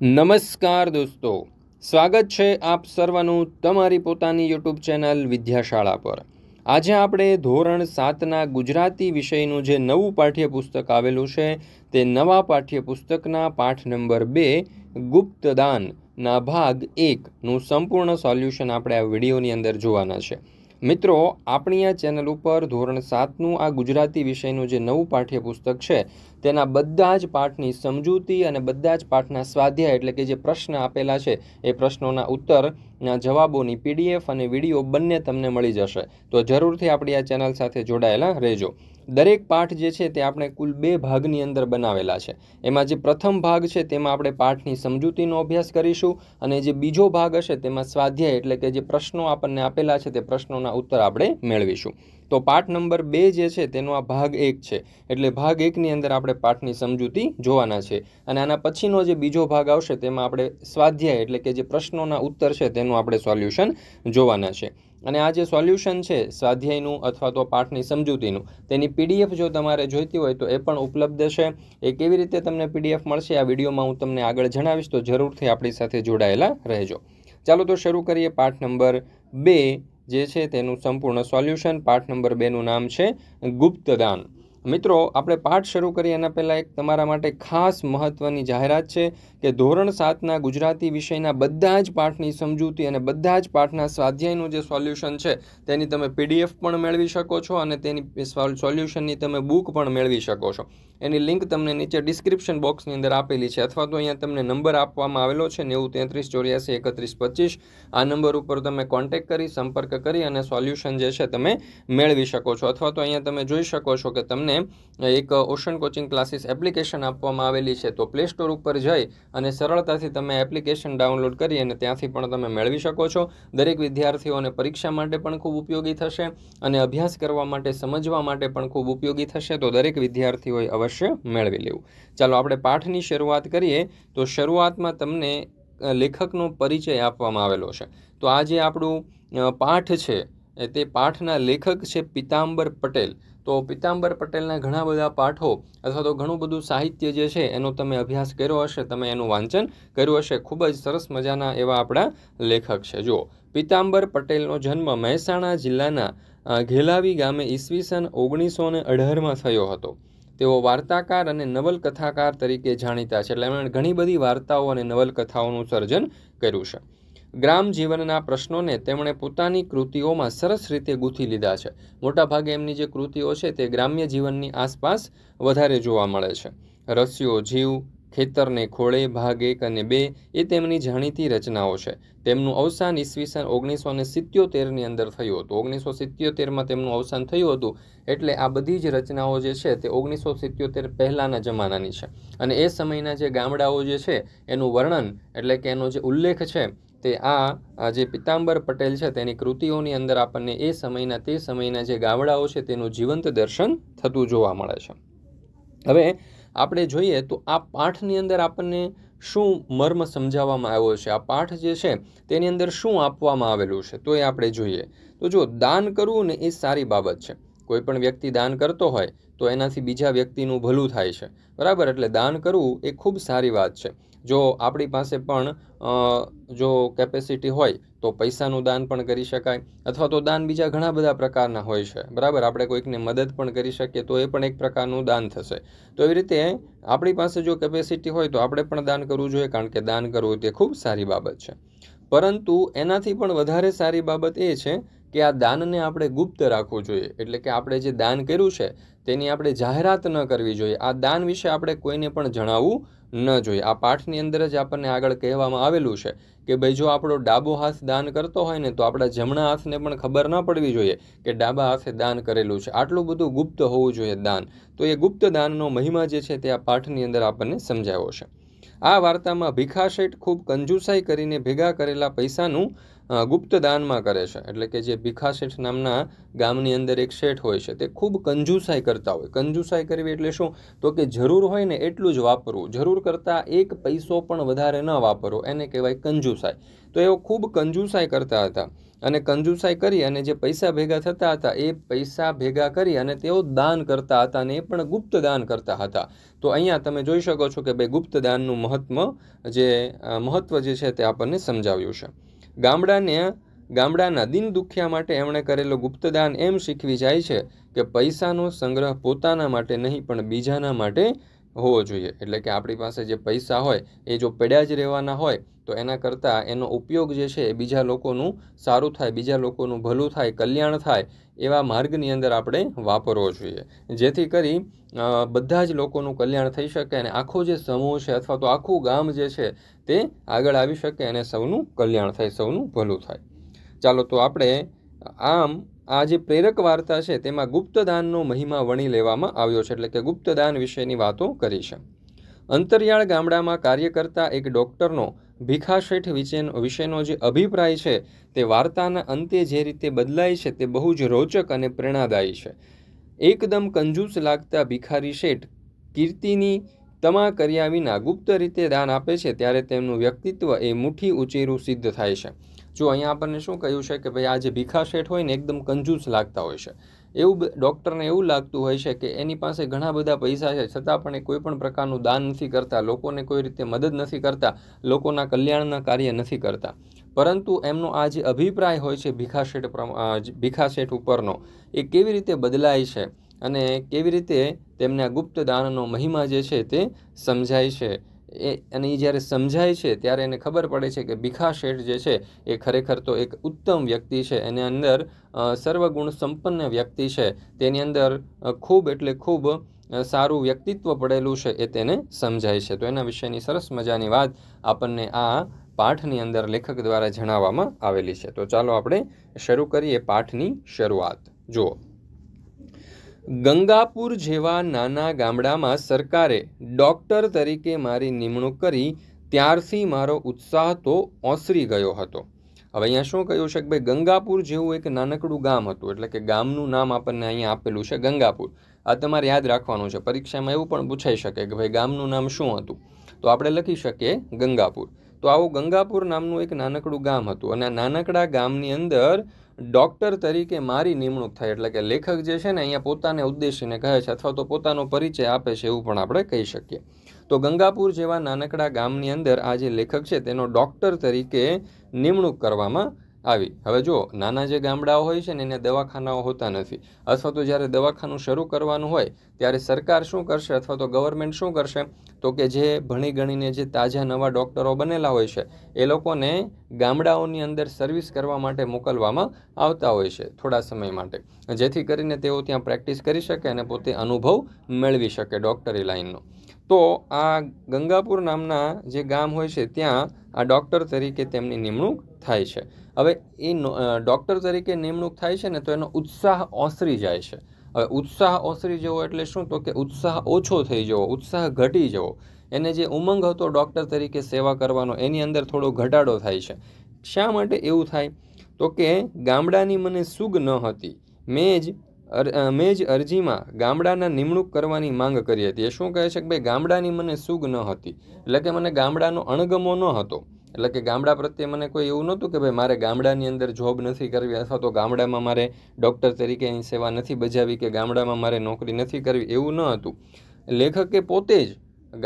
નમસ્કાર દોસ્તો સ્વાગત છે આપ સર્વનું તમારી પોતાની યુટ્યુબ ચેનલ વિદ્યાશાળા પર આજે આપણે ધોરણ સાતના ગુજરાતી વિષયનું જે નવું પાઠ્યપુસ્તક આવેલું છે તે નવા પાઠ્યપુસ્તકના પાઠ નંબર બે ગુપ્તદાનના ભાગ એકનું સંપૂર્ણ સોલ્યુશન આપણે આ વિડીયોની અંદર જોવાના છે મિત્રો આપણી આ ચેનલ ઉપર ધોરણ સાતનું આ ગુજરાતી વિષયનું જે નવું પાઠ્યપુસ્તક છે તેના બધા જ પાઠની સમજૂતી અને બધા જ પાઠના સ્વાધ્યાય એટલે કે જે પ્રશ્ન આપેલા છે એ પ્રશ્નોના ઉત્તરના જવાબોની પીડીએફ અને વિડીયો બંને તમને મળી જશે તો જરૂરથી આપણી આ ચેનલ સાથે જોડાયેલા રહેજો દરેક પાઠ જે છે તે આપણે કુલ બે ભાગની અંદર બનાવેલા છે એમાં જે પ્રથમ ભાગ છે તેમાં આપણે પાઠની સમજૂતીનો અભ્યાસ કરીશું અને જે બીજો ભાગ હશે તેમાં સ્વાધ્યાય એટલે કે જે પ્રશ્નો આપણને આપેલા છે તે પ્રશ્નોના ઉત્તર આપણે મેળવીશું તો પાઠ નંબર બે જે છે તેનો આ ભાગ એક છે એટલે ભાગ એકની અંદર આપણે પાઠની સમજૂતી જોવાના છે અને આના પછીનો જે બીજો ભાગ આવશે તેમાં આપણે સ્વાધ્યાય એટલે કે જે પ્રશ્નોના ઉત્તર છે તેનું આપણે સોલ્યુશન જોવાના છે અને આ જે સોલ્યુશન છે સ્વાધ્યાયનું અથવા તો પાઠની સમજૂતીનું તેની પીડીએફ જો તમારે જોઈતી હોય તો એ પણ ઉપલબ્ધ છે એ કેવી રીતે તમને પીડીએફ મળશે આ વિડીયોમાં હું તમને આગળ જણાવીશ તો જરૂરથી આપણી સાથે જોડાયેલા રહેજો ચાલો તો શરૂ કરીએ પાઠ નંબર બે જે છે તેનું સંપૂર્ણ સોલ્યુશન પાઠ નંબર બેનું નામ છે ગુપ્તદાન મિત્રો આપણે પાઠ શરૂ કરીએ એના પહેલાં એક તમારા માટે ખાસ મહત્ત્વની જાહેરાત છે કે ધોરણ સાતના ગુજરાતી વિષયના બધા જ પાઠની સમજૂતી અને બધા જ પાઠના સ્વાધ્યાયનું જે સોલ્યુશન છે તેની તમે પીડીએફ પણ મેળવી શકો છો અને તેની સોલ્યુશનની તમે બુક પણ મેળવી શકો છો એની લિંક તમને નીચે ડિસ્ક્રિપ્શન બોક્સની અંદર આપેલી છે અથવા તો અહીંયા તમને નંબર આપવામાં આવેલો છે નેવું તેત્રીસ ચોર્યાસી એકત્રીસ પચીસ આ નંબર ઉપર તમે કોન્ટેક કરી સંપર્ક કરી અને સોલ્યુશન જે છે તમે મેળવી શકો છો અથવા તો અહીંયા તમે જોઈ શકો છો કે તમને તમને એક ઓશન કોચિંગ ક્લાસીસ એપ્લિકેશન આપવામાં આવેલી છે તો પ્લે સ્ટોર ઉપર જઈ અને સરળતાથી તમે એપ્લિકેશન ડાઉનલોડ કરી અને ત્યાંથી પણ તમે મેળવી શકો છો દરેક વિદ્યાર્થીઓને પરીક્ષા માટે પણ ખૂબ ઉપયોગી થશે અને અભ્યાસ કરવા માટે સમજવા માટે પણ ખૂબ ઉપયોગી થશે તો દરેક વિદ્યાર્થીઓએ અવશ્ય મેળવી લેવું ચાલો આપણે પાઠની શરૂઆત કરીએ તો શરૂઆતમાં તમને લેખકનો પરિચય આપવામાં આવેલો છે તો આ જે આપણું પાઠ છે તે પાઠના લેખક છે પિતાંબર પટેલ તો પિતાંબર પટેલના ઘણા બધા પાઠો અથવા તો ઘણું બધું સાહિત્ય જે છે એનો તમે અભ્યાસ કર્યો હશે તમે એનું વાંચન કર્યું હશે ખૂબ જ સરસ મજાના એવા આપણા લેખક છે જુઓ પિતાંબર પટેલનો જન્મ મહેસાણા જિલ્લાના ઘેલાવી ગામે ઈસવીસન ઓગણીસો ને અઢારમાં થયો હતો તેઓ વાર્તાકાર અને નવલકથાકાર તરીકે જાણીતા છે એટલે એમણે ઘણી બધી વાર્તાઓ અને નવલકથાઓનું સર્જન કર્યું છે ગ્રામ જીવનના પ્રશ્નોને તેમણે પોતાની કૃતિઓમાં સરસ રીતે ગૂંથી લીધા છે મોટાભાગે એમની જે કૃતિઓ છે તે ગ્રામ્ય જીવનની આસપાસ વધારે જોવા મળે છે રસ્યો જીવ ખેતરને ખોળે ભાગ એક અને બે એ તેમની જાણીતી રચનાઓ છે તેમનું અવસાન ઈસવીસન ઓગણીસો ને સિત્યોતેરની અંદર થયું હતું ઓગણીસો સિત્યોતેરમાં તેમનું અવસાન થયું હતું એટલે આ બધી જ રચનાઓ જે છે તે ઓગણીસો સિત્યોતેર પહેલાંના જમાનાની છે અને એ સમયના જે ગામડાઓ જે છે એનું વર્ણન એટલે કે એનો જે ઉલ્લેખ છે તે આ જે પિતાંબર પટેલ છે તેની કૃતિઓની અંદર આપણને એ સમયના તે સમયના જે ગામડાઓ છે તેનું જીવંત દર્શન થતું જોવા મળે છે હવે આપણે જોઈએ તો આ પાઠની અંદર આપણને શું મર્મ સમજાવવામાં આવ્યો છે આ પાઠ જે છે તેની અંદર શું આપવામાં આવેલું છે તો એ આપણે જોઈએ તો જો દાન કરવું ને એ સારી બાબત છે કોઈ પણ વ્યક્તિ દાન કરતો હોય તો એનાથી બીજા વ્યક્તિનું ભલું થાય છે બરાબર એટલે દાન કરવું એ ખૂબ સારી વાત છે જો આપણી પાસે પણ જો કેપેસિટી હોય તો પૈસાનું દાન પણ કરી શકાય અથવા તો દાન બીજા ઘણા બધા પ્રકારના હોય છે બરાબર આપણે કોઈકને મદદ પણ કરી શકીએ તો એ પણ એક પ્રકારનું દાન થશે તો એવી રીતે આપણી પાસે જો કેપેસિટી હોય તો આપણે પણ દાન કરવું જોઈએ કારણ કે દાન કરવું તે ખૂબ સારી બાબત છે પરંતુ એનાથી પણ વધારે સારી બાબત એ છે કે આ દાનને આપણે ગુપ્ત રાખવું જોઈએ એટલે કે આપણે જે દાન કર્યું છે તેની આપણે જાહેરાત ન કરવી જોઈએ આ દાન વિશે આપણે કોઈને પણ જણાવવું ન જોઈએ આ પાઠની અંદર જ આપણને આગળ કહેવામાં આવેલું છે કે ભાઈ જો આપણો ડાબો હાથ દાન કરતો હોય ને તો આપણા જમણા હાથને પણ ખબર ન પડવી જોઈએ કે ડાબા હાથે દાન કરેલું છે આટલું બધું ગુપ્ત હોવું જોઈએ દાન તો એ ગુપ્ત દાનનો મહિમા જે છે તે આ પાઠની અંદર આપણને સમજાવ્યો છે આ વાર્તામાં ભિખાશેઠ ખૂબ કંજુસાઈ કરીને ભેગા કરેલા પૈસાનું ગુપ્તદાનમાં કરે છે એટલે કે જે ભીખા શેઠ નામના ગામની અંદર એક શેઠ હોય છે તે ખૂબ કંજુસાઈ કરતા હોય કંજુસાઈ કરવી એટલે શું તો કે જરૂર હોય ને એટલું જ વાપરવું જરૂર કરતાં એક પૈસો પણ વધારે ન વાપરો એને કહેવાય કંજુસાઈ તો એઓ ખૂબ કંજુસાઈ કરતા હતા અને કંજુસાઈ કરી અને જે પૈસા ભેગા થતા હતા એ પૈસા ભેગા કરી અને તેઓ દાન કરતા હતા અને એ પણ ગુપ્ત દાન કરતા હતા તો અહીંયા તમે જોઈ શકો છો કે ભાઈ ગુપ્ત દાનનું મહત્વ જે મહત્વ જે છે તે આપણને સમજાવ્યું છે ગામડાને ગામડાના દિન દુખ્યા માટે એમણે કરેલું ગુપ્તદાન એમ શીખવી જાય છે કે પૈસાનો સંગ્રહ પોતાના માટે નહીં પણ બીજાના માટે હોવો જોઈએ એટલે કે આપણી પાસે જે પૈસા હોય એ જો પડ્યા જ રહેવાના હોય તો એના કરતાં એનો ઉપયોગ જે છે એ બીજા લોકોનું સારું થાય બીજા લોકોનું ભલું થાય કલ્યાણ થાય એવા માર્ગની અંદર આપણે વાપરવો જોઈએ જેથી કરી બધા જ લોકોનું કલ્યાણ થઈ શકે અને આખો જે સમૂહ છે અથવા તો આખું ગામ જે છે તે આગળ આવી શકે અને સૌનું કલ્યાણ થાય સૌનું ભલું થાય ચાલો તો આપણે આમ આ જે પ્રેરક વાર્તા છે તેમાં ગુપ્તદાનનો મહિમા વણી લેવામાં આવ્યો છે એટલે કે ગુપ્તદાન વિશેની વાતો કરી છે અંતરિયાળ ગામડામાં કાર્ય કરતા એક ડૉક્ટરનો ભીખા શેઠ વિચેન વિશેનો જે અભિપ્રાય છે તે વાર્તાના અંતે જે રીતે બદલાય છે તે બહુ જ રોચક અને પ્રેરણાદાયી છે એકદમ કંજૂસ લાગતા ભિખારી શેઠ કીર્તિની તમા કર્યા વિના ગુપ્ત રીતે દાન આપે છે ત્યારે તેમનું વ્યક્તિત્વ એ મુઠ્ઠી ઉચેરું સિદ્ધ થાય છે જો અહીંયા આપણને શું કહ્યું છે કે ભાઈ આ જે ભીખા શેઠ હોય ને એકદમ કંજૂસ લાગતા હોય છે એવું ડૉક્ટરને એવું લાગતું હોય છે કે એની પાસે ઘણા બધા પૈસા છે છતાં પણ એ કોઈપણ પ્રકારનું દાન નથી કરતા લોકોને કોઈ રીતે મદદ નથી કરતા લોકોના કલ્યાણના કાર્ય નથી કરતા પરંતુ એમનો આ જે અભિપ્રાય હોય છે ભીખાશેઠ ભીખાશેઠ ઉપરનો એ કેવી રીતે બદલાય છે અને કેવી રીતે તેમને આ ગુપ્ત દાનનો મહિમા જે છે તે સમજાય છે એ અને એ જ્યારે સમજાય છે ત્યારે એને ખબર પડે છે કે ભીખા શેઠ જે છે એ ખરેખર તો એક ઉત્તમ વ્યક્તિ છે એની અંદર સર્વગુણ સંપન્ન વ્યક્તિ છે તેની અંદર ખૂબ એટલે ખૂબ સારું વ્યક્તિત્વ પડેલું છે એ તેને સમજાય છે તો એના વિશેની સરસ મજાની વાત આપણને આ પાઠની અંદર લેખક દ્વારા જણાવવામાં આવેલી છે તો ચાલો આપણે શરૂ કરીએ પાઠની શરૂઆત જુઓ ગંગાપુર જેવા નાના ગામડામાં સરકારે ડૉક્ટર તરીકે મારી નિમણૂક કરી ત્યારથી મારો ઉત્સાહ તો ઓસરી ગયો હતો હવે અહીંયા શું કહ્યું છે કે ભાઈ ગંગાપુર જેવું એક નાનકડું ગામ હતું એટલે કે ગામનું નામ આપણને અહીંયા આપેલું છે ગંગાપુર આ તમારે યાદ રાખવાનું છે પરીક્ષામાં એવું પણ પૂછાઈ શકે કે ભાઈ ગામનું નામ શું હતું તો આપણે લખી શકીએ ગંગાપુર તો આવું ગંગાપુર નામનું એક નાનકડું ગામ હતું અને આ નાનકડા ગામની અંદર ડોક્ટર તરીકે મારી નિમણૂક થાય એટલે કે લેખક જે છે ને અહીંયા પોતાને ઉદ્દેશીને કહે છે અથવા તો પોતાનો પરિચય આપે છે એવું પણ આપણે કહી શકીએ તો ગંગાપુર જેવા નાનકડા ગામની અંદર આ જે લેખક છે તેનો ડોક્ટર તરીકે નિમણૂક કરવામાં આવી હવે જો નાના જે ગામડાઓ હોય છે ને એને દવાખાનાઓ હોતા નથી અથવા તો જ્યારે દવાખાનું શરૂ કરવાનું હોય ત્યારે સરકાર શું કરશે અથવા તો ગવર્મેન્ટ શું કરશે તો કે જે ભણી ગણીને જે તાજા નવા ડૉક્ટરો બનેલા હોય છે એ લોકોને ગામડાઓની અંદર સર્વિસ કરવા માટે મોકલવામાં આવતા હોય છે થોડા સમય માટે જેથી કરીને તેઓ ત્યાં પ્રેક્ટિસ કરી શકે અને પોતે અનુભવ મેળવી શકે ડૉક્ટરી લાઇનનો તો આ ગંગાપુર નામના જે ગામ હોય છે ત્યાં આ ડૉક્ટર તરીકે તેમની નિમણૂક થાય છે હવે એ ડૉક્ટર તરીકે નિમણૂક થાય છે ને તો એનો ઉત્સાહ ઓસરી જાય છે હવે ઉત્સાહ ઓસરી જવો એટલે શું તો કે ઉત્સાહ ઓછો થઈ જવો ઉત્સાહ ઘટી જવો એને જે ઉમંગ હતો ડૉક્ટર તરીકે સેવા કરવાનો એની અંદર થોડો ઘટાડો થાય છે શા માટે એવું થાય તો કે ગામડાની મને સુગ ન હતી મેં જ મેં જ અરજીમાં ગામડાના નિમણૂક કરવાની માંગ કરી હતી એ શું કહે છે કે ભાઈ ગામડાની મને સુગ ન હતી એટલે કે મને ગામડાનો અણગમો ન હતો એટલે કે ગામડા પ્રત્યે મને કોઈ એવું નહોતું કે ભાઈ મારે ગામડાની અંદર જોબ નથી કરવી અથવા તો ગામડામાં મારે ડૉક્ટર તરીકે એની સેવા નથી બજાવી કે ગામડામાં મારે નોકરી નથી કરવી એવું ન હતું લેખકે પોતે જ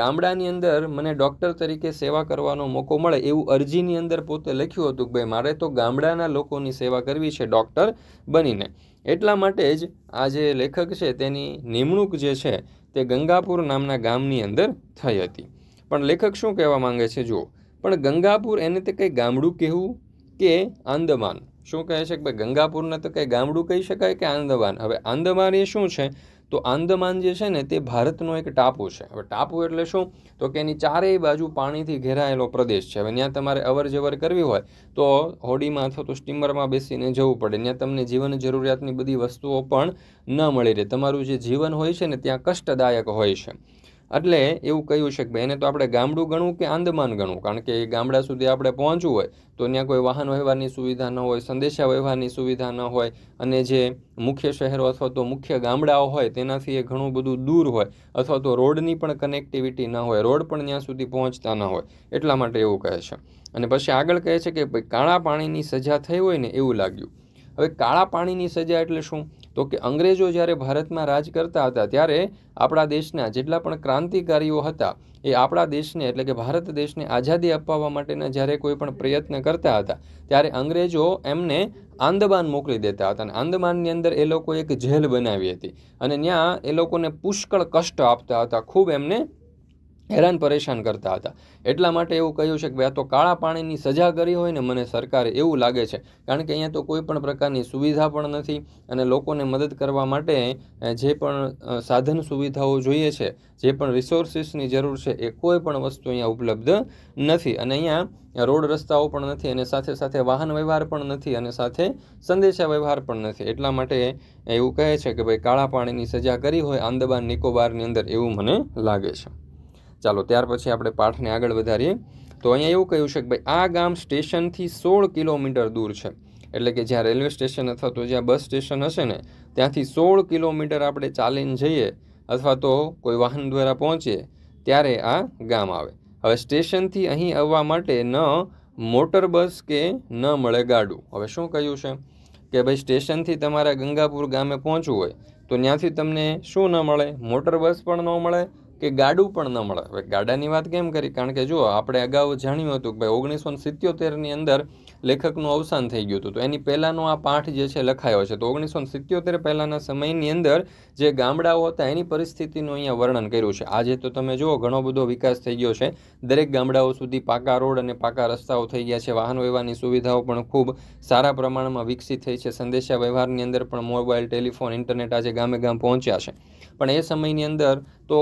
ગામડાની અંદર મને ડૉક્ટર તરીકે સેવા કરવાનો મોકો મળે એવું અરજીની અંદર પોતે લખ્યું હતું કે ભાઈ મારે તો ગામડાના લોકોની સેવા કરવી છે ડૉક્ટર બનીને એટલા માટે જ આ જે લેખક છે તેની નિમણૂક જે છે તે ગંગાપુર નામના ગામની અંદર થઈ હતી પણ લેખક શું કહેવા માંગે છે જુઓ પણ ગંગાપુર એને તે કંઈ ગામડું કહેવું કે આંદમાન શું કહે છે કે ભાઈ ગંગાપુરને તો કંઈ ગામડું કહી શકાય કે આંદમાન હવે આંદમાન એ શું છે તો આંદમાન જે છે ને તે ભારતનો એક ટાપુ છે હવે ટાપુ એટલે શું તો કે એની ચારેય બાજુ પાણીથી ઘેરાયેલો પ્રદેશ છે હવે ત્યાં તમારે અવર જવર કરવી હોય તો હોડીમાં અથવા તો સ્ટીમરમાં બેસીને જવું પડે ત્યાં તમને જીવન જરૂરિયાતની બધી વસ્તુઓ પણ ન મળી રહે તમારું જે જીવન હોય છે ને ત્યાં કષ્ટદાયક હોય છે એટલે એવું કહ્યું છે કે ભાઈ એને તો આપણે ગામડું ગણવું કે આંદમાન ગણવું કારણ કે એ ગામડા સુધી આપણે પહોંચવું હોય તો ત્યાં કોઈ વાહન વ્યવહારની સુવિધા ન હોય સંદેશા વ્યવહારની સુવિધા ન હોય અને જે મુખ્ય શહેરો અથવા તો મુખ્ય ગામડાઓ હોય તેનાથી એ ઘણું બધું દૂર હોય અથવા તો રોડની પણ કનેક્ટિવિટી ન હોય રોડ પણ ત્યાં સુધી પહોંચતા ન હોય એટલા માટે એવું કહે છે અને પછી આગળ કહે છે કે ભાઈ કાળા પાણીની સજા થઈ હોય ને એવું લાગ્યું હવે કાળા પાણીની સજા એટલે શું તો કે અંગ્રેજો જ્યારે ભારતમાં રાજ કરતા હતા ત્યારે આપણા દેશના જેટલા પણ ક્રાંતિકારીઓ હતા એ આપણા દેશને એટલે કે ભારત દેશને આઝાદી અપાવવા માટેના જ્યારે કોઈ પણ પ્રયત્ન કરતા હતા ત્યારે અંગ્રેજો એમને આંદમાન મોકલી દેતા હતા અને આંદમાનની અંદર એ લોકો એક જેલ બનાવી હતી અને ત્યાં એ લોકોને પુષ્કળ કષ્ટ આપતા હતા ખૂબ એમને હેરાન પરેશાન કરતા હતા એટલા માટે એવું કહ્યું છે કે ભાઈ આ તો કાળા પાણીની સજા કરી હોય ને મને સરકારે એવું લાગે છે કારણ કે અહીંયા તો કોઈ પણ પ્રકારની સુવિધા પણ નથી અને લોકોને મદદ કરવા માટે જે પણ સાધન સુવિધાઓ જોઈએ છે જે પણ રિસોર્સિસની જરૂર છે એ કોઈ પણ વસ્તુ અહીંયા ઉપલબ્ધ નથી અને અહીંયા રોડ રસ્તાઓ પણ નથી અને સાથે સાથે વાહન વ્યવહાર પણ નથી અને સાથે સંદેશા વ્યવહાર પણ નથી એટલા માટે એવું કહે છે કે ભાઈ કાળા પાણીની સજા કરી હોય આંદબાન નિકોબારની અંદર એવું મને લાગે છે ચાલો ત્યાર પછી આપણે પાઠને આગળ વધારીએ તો અહીંયા એવું કહ્યું છે કે ભાઈ આ ગામ સ્ટેશનથી સોળ કિલોમીટર દૂર છે એટલે કે જ્યાં રેલવે સ્ટેશન અથવા તો જ્યાં બસ સ્ટેશન હશે ને ત્યાંથી સોળ કિલોમીટર આપણે ચાલીને જઈએ અથવા તો કોઈ વાહન દ્વારા પહોંચીએ ત્યારે આ ગામ આવે હવે સ્ટેશનથી અહીં આવવા માટે ન મોટર બસ કે ન મળે ગાડું હવે શું કહ્યું છે કે ભાઈ સ્ટેશનથી તમારે ગંગાપુર ગામે પહોંચવું હોય તો ત્યાંથી તમને શું ન મળે મોટર બસ પણ ન મળે કે ગાડું પણ ન મળે હવે ગાડાની વાત કેમ કરી કારણ કે જો આપણે અગાઉ જાણ્યું હતું કે ભાઈ ઓગણીસો સિત્યોતેરની અંદર લેખકનું અવસાન થઈ ગયું હતું તો એની પહેલાંનો આ પાઠ જે છે લખાયો છે તો ઓગણીસો સિત્યોતેર પહેલાંના સમયની અંદર જે ગામડાઓ હતા એની પરિસ્થિતિનું અહીંયા વર્ણન કર્યું છે આજે તો તમે જુઓ ઘણો બધો વિકાસ થઈ ગયો છે દરેક ગામડાઓ સુધી પાકા રોડ અને પાકા રસ્તાઓ થઈ ગયા છે વાહન વ્યવહારની સુવિધાઓ પણ ખૂબ સારા પ્રમાણમાં વિકસિત થઈ છે સંદેશા વ્યવહારની અંદર પણ મોબાઈલ ટેલિફોન ઇન્ટરનેટ આજે ગામે ગામ પહોંચ્યા છે પણ એ સમયની અંદર તો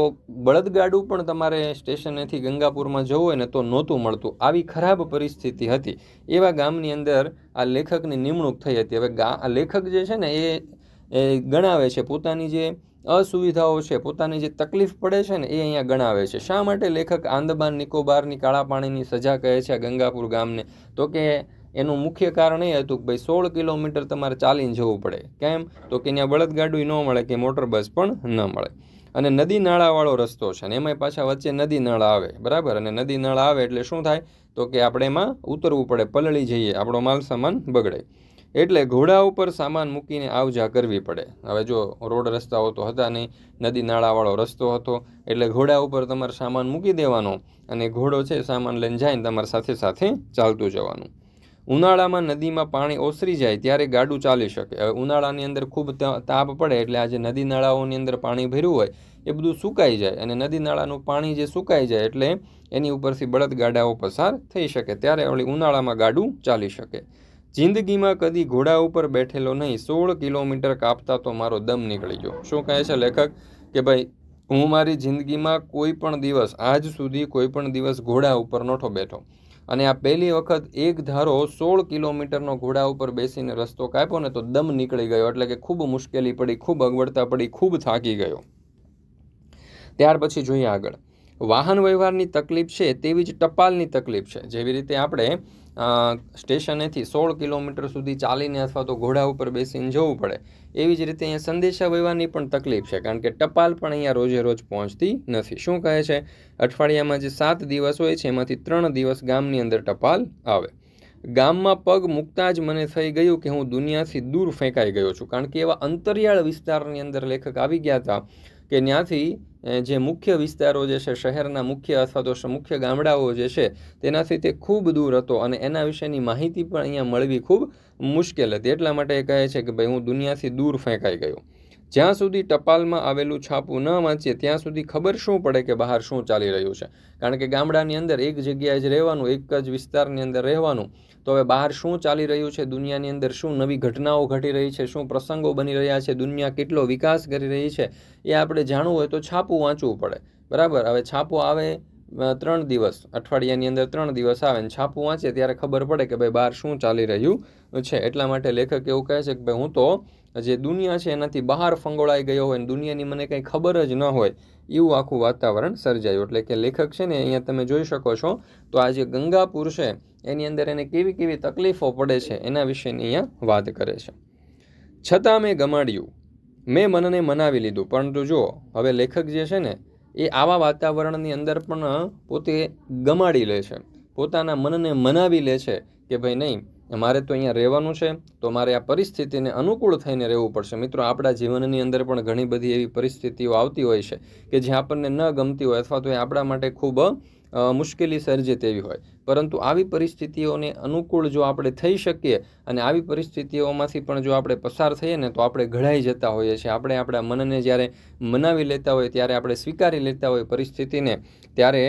બળદગાડું પણ તમારે સ્ટેશનેથી ગંગાપુરમાં જવું હોય ને તો નહોતું મળતું આવી ખરાબ પરિસ્થિતિ હતી એવા ગામની અંદર આ લેખકની નિમણૂક થઈ હતી હવે ગા લેખક જે છે ને એ એ ગણાવે છે પોતાની જે અસુવિધાઓ છે પોતાની જે તકલીફ પડે છે ને એ અહીંયા ગણાવે છે શા માટે લેખક આંદમાન નિકોબારની કાળા પાણીની સજા કહે છે ગંગાપુર ગામને તો કે એનું મુખ્ય કારણ એ હતું કે ભાઈ સોળ કિલોમીટર તમારે ચાલીને જવું પડે કેમ તો કે ત્યાં બળદગાડું ન મળે કે મોટર બસ પણ ન મળે અને નદી નાળાવાળો રસ્તો છે અને એમાંય પાછા વચ્ચે નદી નાળા આવે બરાબર અને નદી નાળા આવે એટલે શું થાય તો કે આપણે એમાં ઉતરવું પડે પલળી જઈએ આપણો માલ સામાન બગડે એટલે ઘોડા ઉપર સામાન મૂકીને આવજા કરવી પડે હવે જો રોડ રસ્તાઓ તો હતા નહીં નદી નાળાવાળો રસ્તો હતો એટલે ઘોડા ઉપર તમારે સામાન મૂકી દેવાનો અને ઘોડો છે સામાન લઈને જાય ને તમારે સાથે સાથે ચાલતું જવાનું ઉનાળામાં નદીમાં પાણી ઓસરી જાય ત્યારે ગાડું ચાલી શકે હવે ઉનાળાની અંદર ખૂબ તાપ પડે એટલે આ જે નદી નાળાઓની અંદર પાણી ભર્યું હોય એ બધું સુકાઈ જાય અને નદી નાળાનું પાણી જે સુકાઈ જાય એટલે એની ઉપરથી બળદગાડાઓ પસાર થઈ શકે ત્યારે વળી ઉનાળામાં ગાડું ચાલી શકે જિંદગીમાં કદી ઘોડા ઉપર બેઠેલો નહીં સોળ કિલોમીટર કાપતા તો મારો દમ નીકળી ગયો શું કહે છે લેખક કે ભાઈ હું મારી જિંદગીમાં કોઈ પણ દિવસ આજ સુધી કોઈ પણ દિવસ ઘોડા ઉપર નહોતો બેઠો અને આ પહેલી વખત એક ધારો સોળ કિલોમીટરનો ઘોડા ઉપર બેસીને રસ્તો કાપ્યો ને તો દમ નીકળી ગયો એટલે કે ખૂબ મુશ્કેલી પડી ખૂબ અગવડતા પડી ખૂબ થાકી ગયો ત્યાર પછી જોઈએ આગળ વાહન વ્યવહારની તકલીફ છે તેવી જ ટપાલની તકલીફ છે જેવી રીતે આપણે સ્ટેશનેથી સોળ કિલોમીટર સુધી ચાલીને અથવા તો ઘોડા ઉપર બેસીને જવું પડે એવી જ રીતે અહીંયા સંદેશા વહેવાની પણ તકલીફ છે કારણ કે ટપાલ પણ અહીંયા રોજે રોજ પહોંચતી નથી શું કહે છે અઠવાડિયામાં જે સાત દિવસ હોય છે એમાંથી ત્રણ દિવસ ગામની અંદર ટપાલ આવે ગામમાં પગ મૂકતા જ મને થઈ ગયું કે હું દુનિયાથી દૂર ફેંકાઈ ગયો છું કારણ કે એવા અંતરિયાળ વિસ્તારની અંદર લેખક આવી ગયા હતા કે ત્યાંથી જે મુખ્ય વિસ્તારો જે છે શહેરના મુખ્ય અથવા તો મુખ્ય ગામડાઓ જે છે તેનાથી તે ખૂબ દૂર હતો અને એના વિશેની માહિતી પણ અહીંયા મળવી ખૂબ મુશ્કેલ હતી એટલા માટે એ કહે છે કે ભાઈ હું દુનિયાથી દૂર ફેંકાઈ ગયો જ્યાં સુધી ટપાલમાં આવેલું છાપું ન વાંચીએ ત્યાં સુધી ખબર શું પડે કે બહાર શું ચાલી રહ્યું છે કારણ કે ગામડાની અંદર એક જગ્યાએ જ રહેવાનું એક જ વિસ્તારની અંદર રહેવાનું તો હવે બહાર શું ચાલી રહ્યું છે દુનિયાની અંદર શું નવી ઘટનાઓ ઘટી રહી છે શું પ્રસંગો બની રહ્યા છે દુનિયા કેટલો વિકાસ કરી રહી છે એ આપણે જાણવું હોય તો છાપું વાંચવું પડે બરાબર હવે છાપું આવે ત્રણ દિવસ અઠવાડિયાની અંદર ત્રણ દિવસ આવે ને છાપું વાંચે ત્યારે ખબર પડે કે ભાઈ બહાર શું ચાલી રહ્યું છે એટલા માટે લેખક એવું કહે છે કે ભાઈ હું તો જે દુનિયા છે એનાથી બહાર ફંગોળાઈ ગયો હોય ને દુનિયાની મને કંઈ ખબર જ ન હોય એવું આખું વાતાવરણ સર્જાયું એટલે કે લેખક છે ને અહીંયા તમે જોઈ શકો છો તો આ જે ગંગાપુર છે એની અંદર એને કેવી કેવી તકલીફો પડે છે એના વિશેની અહીંયા વાત કરે છે છતાં મેં ગમાડ્યું મેં મનને મનાવી લીધું પરંતુ જુઓ હવે લેખક જે છે ને એ આવા વાતાવરણની અંદર પણ પોતે ગમાડી લે છે પોતાના મનને મનાવી લે છે કે ભાઈ નહીં મારે તો અહીંયા રહેવાનું છે તો મારે આ પરિસ્થિતિને અનુકૂળ થઈને રહેવું પડશે મિત્રો આપણા જીવનની અંદર પણ ઘણી બધી એવી પરિસ્થિતિઓ આવતી હોય છે કે જે આપણને ન ગમતી હોય અથવા તો એ આપણા માટે ખૂબ મુશ્કેલી સર્જે તેવી હોય પરંતુ આવી પરિસ્થિતિઓને અનુકૂળ જો આપણે થઈ શકીએ અને આવી પરિસ્થિતિઓમાંથી પણ જો આપણે પસાર થઈએ ને તો આપણે ઘડાઈ જતા હોઈએ છીએ આપણે આપણા મનને જ્યારે મનાવી લેતા હોય ત્યારે આપણે સ્વીકારી લેતા હોય પરિસ્થિતિને ત્યારે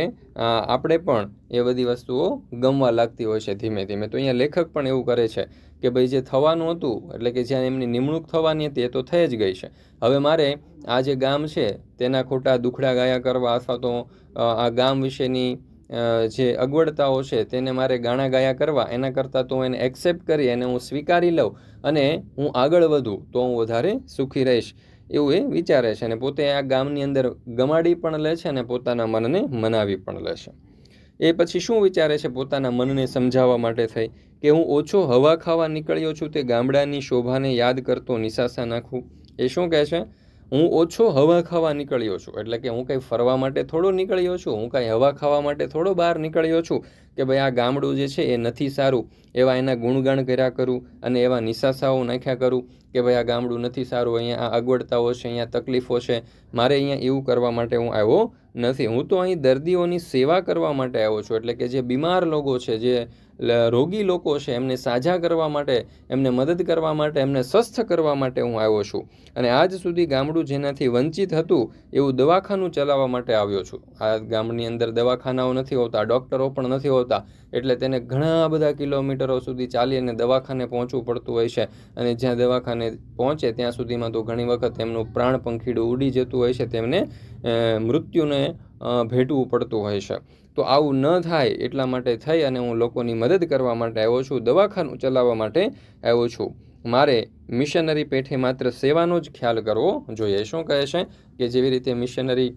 આપણે પણ એ બધી વસ્તુઓ ગમવા લાગતી હોય છે ધીમે ધીમે તો અહીંયા લેખક પણ એવું કરે છે કે ભાઈ જે થવાનું હતું એટલે કે જ્યાં એમની નિમણૂક થવાની હતી એ તો થઈ જ ગઈ છે હવે મારે આ જે ગામ છે તેના ખોટા દુખડા ગાયા કરવા અથવા તો આ ગામ વિશેની જે અગવડતાઓ છે તેને મારે ગાણા ગાયા કરવા એના કરતાં તો એને એક્સેપ્ટ કરી એને હું સ્વીકારી લઉં અને હું આગળ વધું તો હું વધારે સુખી રહીશ એવું એ વિચારે છે અને પોતે આ ગામની અંદર ગમાડી પણ લે છે અને પોતાના મનને મનાવી પણ લે છે એ પછી શું વિચારે છે પોતાના મનને સમજાવવા માટે થઈ કે હું ઓછો હવા ખાવા નીકળ્યો છું તે ગામડાની શોભાને યાદ કરતો નિશાસા નાખું એ શું કહે છે હું ઓછો હવા ખાવા નીકળ્યો છું એટલે કે હું કંઈ ફરવા માટે થોડો નીકળ્યો છું હું કાંઈ હવા ખાવા માટે થોડો બહાર નીકળ્યો છું કે ભાઈ આ ગામડું જે છે એ નથી સારું એવા એના ગુણગાણ કર્યા કરું અને એવા નિશાસાઓ નાખ્યા કરું કે ભાઈ આ ગામડું નથી સારું અહીંયા આ અગવડતાઓ છે અહીંયા તકલીફો છે મારે અહીંયા એવું કરવા માટે હું આવ્યો નથી હું તો અહીં દર્દીઓની સેવા કરવા માટે આવ્યો છું એટલે કે જે બીમાર લોકો છે જે રોગી લોકો છે એમને સાજા કરવા માટે એમને મદદ કરવા માટે એમને સ્વસ્થ કરવા માટે હું આવ્યો છું અને આજ સુધી ગામડું જેનાથી વંચિત હતું એવું દવાખાનું ચલાવવા માટે આવ્યો છું આ ગામની અંદર દવાખાનાઓ નથી હોતા ડૉક્ટરો પણ નથી હોતા એટલે તેને ઘણા બધા કિલોમીટરો સુધી ચાલી અને દવાખાને પહોંચવું પડતું હોય છે અને જ્યાં દવાખાને પહોંચે ત્યાં સુધીમાં તો ઘણી વખત એમનું પ્રાણ પંખીડું ઉડી જતું હોય છે તેમને મૃત્યુને ભેટવું પડતું હોય છે તો આવું ન થાય એટલા માટે થઈ અને હું લોકોની મદદ કરવા માટે આવ્યો છું દવાખાનું ચલાવવા માટે આવ્યો છું મારે મિશનરી પેઠે માત્ર સેવાનો જ ખ્યાલ કરવો જોઈએ શું કહે છે કે જેવી રીતે મિશનરી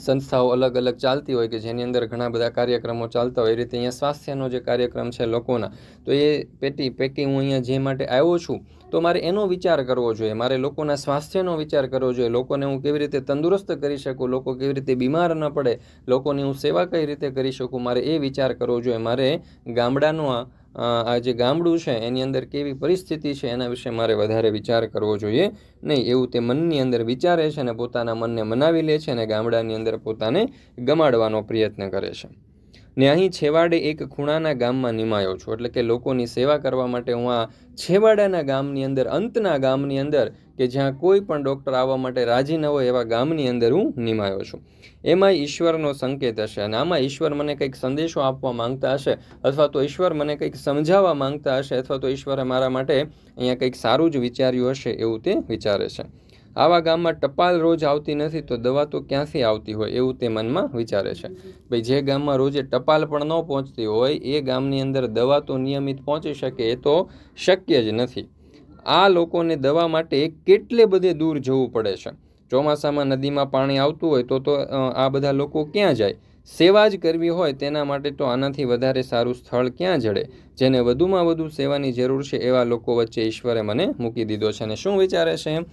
સંસ્થાઓ અલગ અલગ ચાલતી હોય કે જેની અંદર ઘણા બધા કાર્યક્રમો ચાલતા હોય એ રીતે અહીંયા સ્વાસ્થ્યનો જે કાર્યક્રમ છે લોકોના તો એ પેટી પેકી હું અહીંયા જે માટે આવ્યો છું તો મારે એનો વિચાર કરવો જોઈએ મારે લોકોના સ્વાસ્થ્યનો વિચાર કરવો જોઈએ લોકોને હું કેવી રીતે તંદુરસ્ત કરી શકું લોકો કેવી રીતે બીમાર ન પડે લોકોની હું સેવા કઈ રીતે કરી શકું મારે એ વિચાર કરવો જોઈએ મારે ગામડાનો આ આ જે ગામડું છે એની અંદર કેવી પરિસ્થિતિ છે એના વિશે મારે વધારે વિચાર કરવો જોઈએ નહીં એવું તે મનની અંદર વિચારે છે અને પોતાના મનને મનાવી લે છે અને ગામડાની અંદર પોતાને ગમાડવાનો પ્રયત્ન કરે છે ને અહીં છેવાડે એક ખૂણાના ગામમાં નિમાયો છું એટલે કે લોકોની સેવા કરવા માટે હું આ છેવાડાના ગામની અંદર અંતના ગામની અંદર કે જ્યાં કોઈ પણ ડૉક્ટર આવવા માટે રાજી ન હોય એવા ગામની અંદર હું નિમાયો છું એમાં ઈશ્વરનો સંકેત હશે અને આમાં ઈશ્વર મને કંઈક સંદેશો આપવા માંગતા હશે અથવા તો ઈશ્વર મને કંઈક સમજાવવા માંગતા હશે અથવા તો ઈશ્વરે મારા માટે અહીંયા કંઈક સારું જ વિચાર્યું હશે એવું તે વિચારે છે આવા ગામમાં ટપાલ રોજ આવતી નથી તો દવા તો ક્યાંથી આવતી હોય એવું તે મનમાં વિચારે છે ભાઈ જે ગામમાં રોજે ટપાલ પણ ન પહોંચતી હોય એ ગામની અંદર દવા તો નિયમિત પહોંચી શકે એ તો શક્ય જ નથી આ લોકોને દવા માટે કેટલે બધે દૂર જવું પડે છે ચોમાસામાં નદીમાં પાણી આવતું હોય તો તો આ બધા લોકો ક્યાં જાય સેવા જ કરવી હોય તેના માટે તો આનાથી વધારે સારું સ્થળ ક્યાં જડે જેને વધુમાં વધુ સેવાની જરૂર છે એવા લોકો વચ્ચે ઈશ્વરે મને મૂકી દીધો છે અને શું વિચારે છે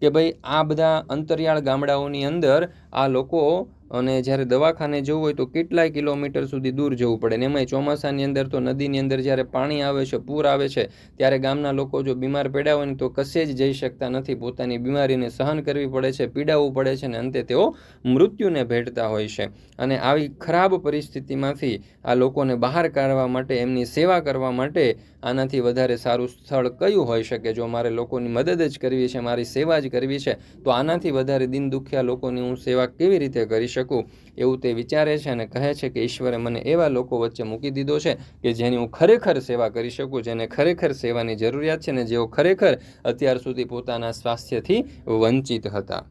કે ભાઈ આ બધા અંતરિયાળ ગામડાઓની અંદર આ લોકો અને જ્યારે દવાખાને જવું હોય તો કેટલાય કિલોમીટર સુધી દૂર જવું પડે ને એમાંય ચોમાસાની અંદર તો નદીની અંદર જ્યારે પાણી આવે છે પૂર આવે છે ત્યારે ગામના લોકો જો બીમાર પડ્યા હોય ને તો કશે જ જઈ શકતા નથી પોતાની બીમારીને સહન કરવી પડે છે પીડાવવું પડે છે ને અંતે તેઓ મૃત્યુને ભેટતા હોય છે અને આવી ખરાબ પરિસ્થિતિમાંથી આ લોકોને બહાર કાઢવા માટે એમની સેવા કરવા માટે આનાથી વધારે સારું સ્થળ કયું હોઈ શકે જો મારે લોકોની મદદ જ કરવી છે મારી સેવા જ કરવી છે તો આનાથી વધારે દિન દુખ્યા લોકોની હું સેવા કેવી રીતે કરી શકું એવું તે વિચારે છે અને કહે છે કે ઈશ્વરે મને એવા લોકો વચ્ચે મૂકી દીધો છે કે જેની હું ખરેખર સેવા કરી શકું જેને ખરેખર સેવાની જરૂરિયાત છે ને જેઓ ખરેખર અત્યાર સુધી પોતાના સ્વાસ્થ્યથી વંચિત હતા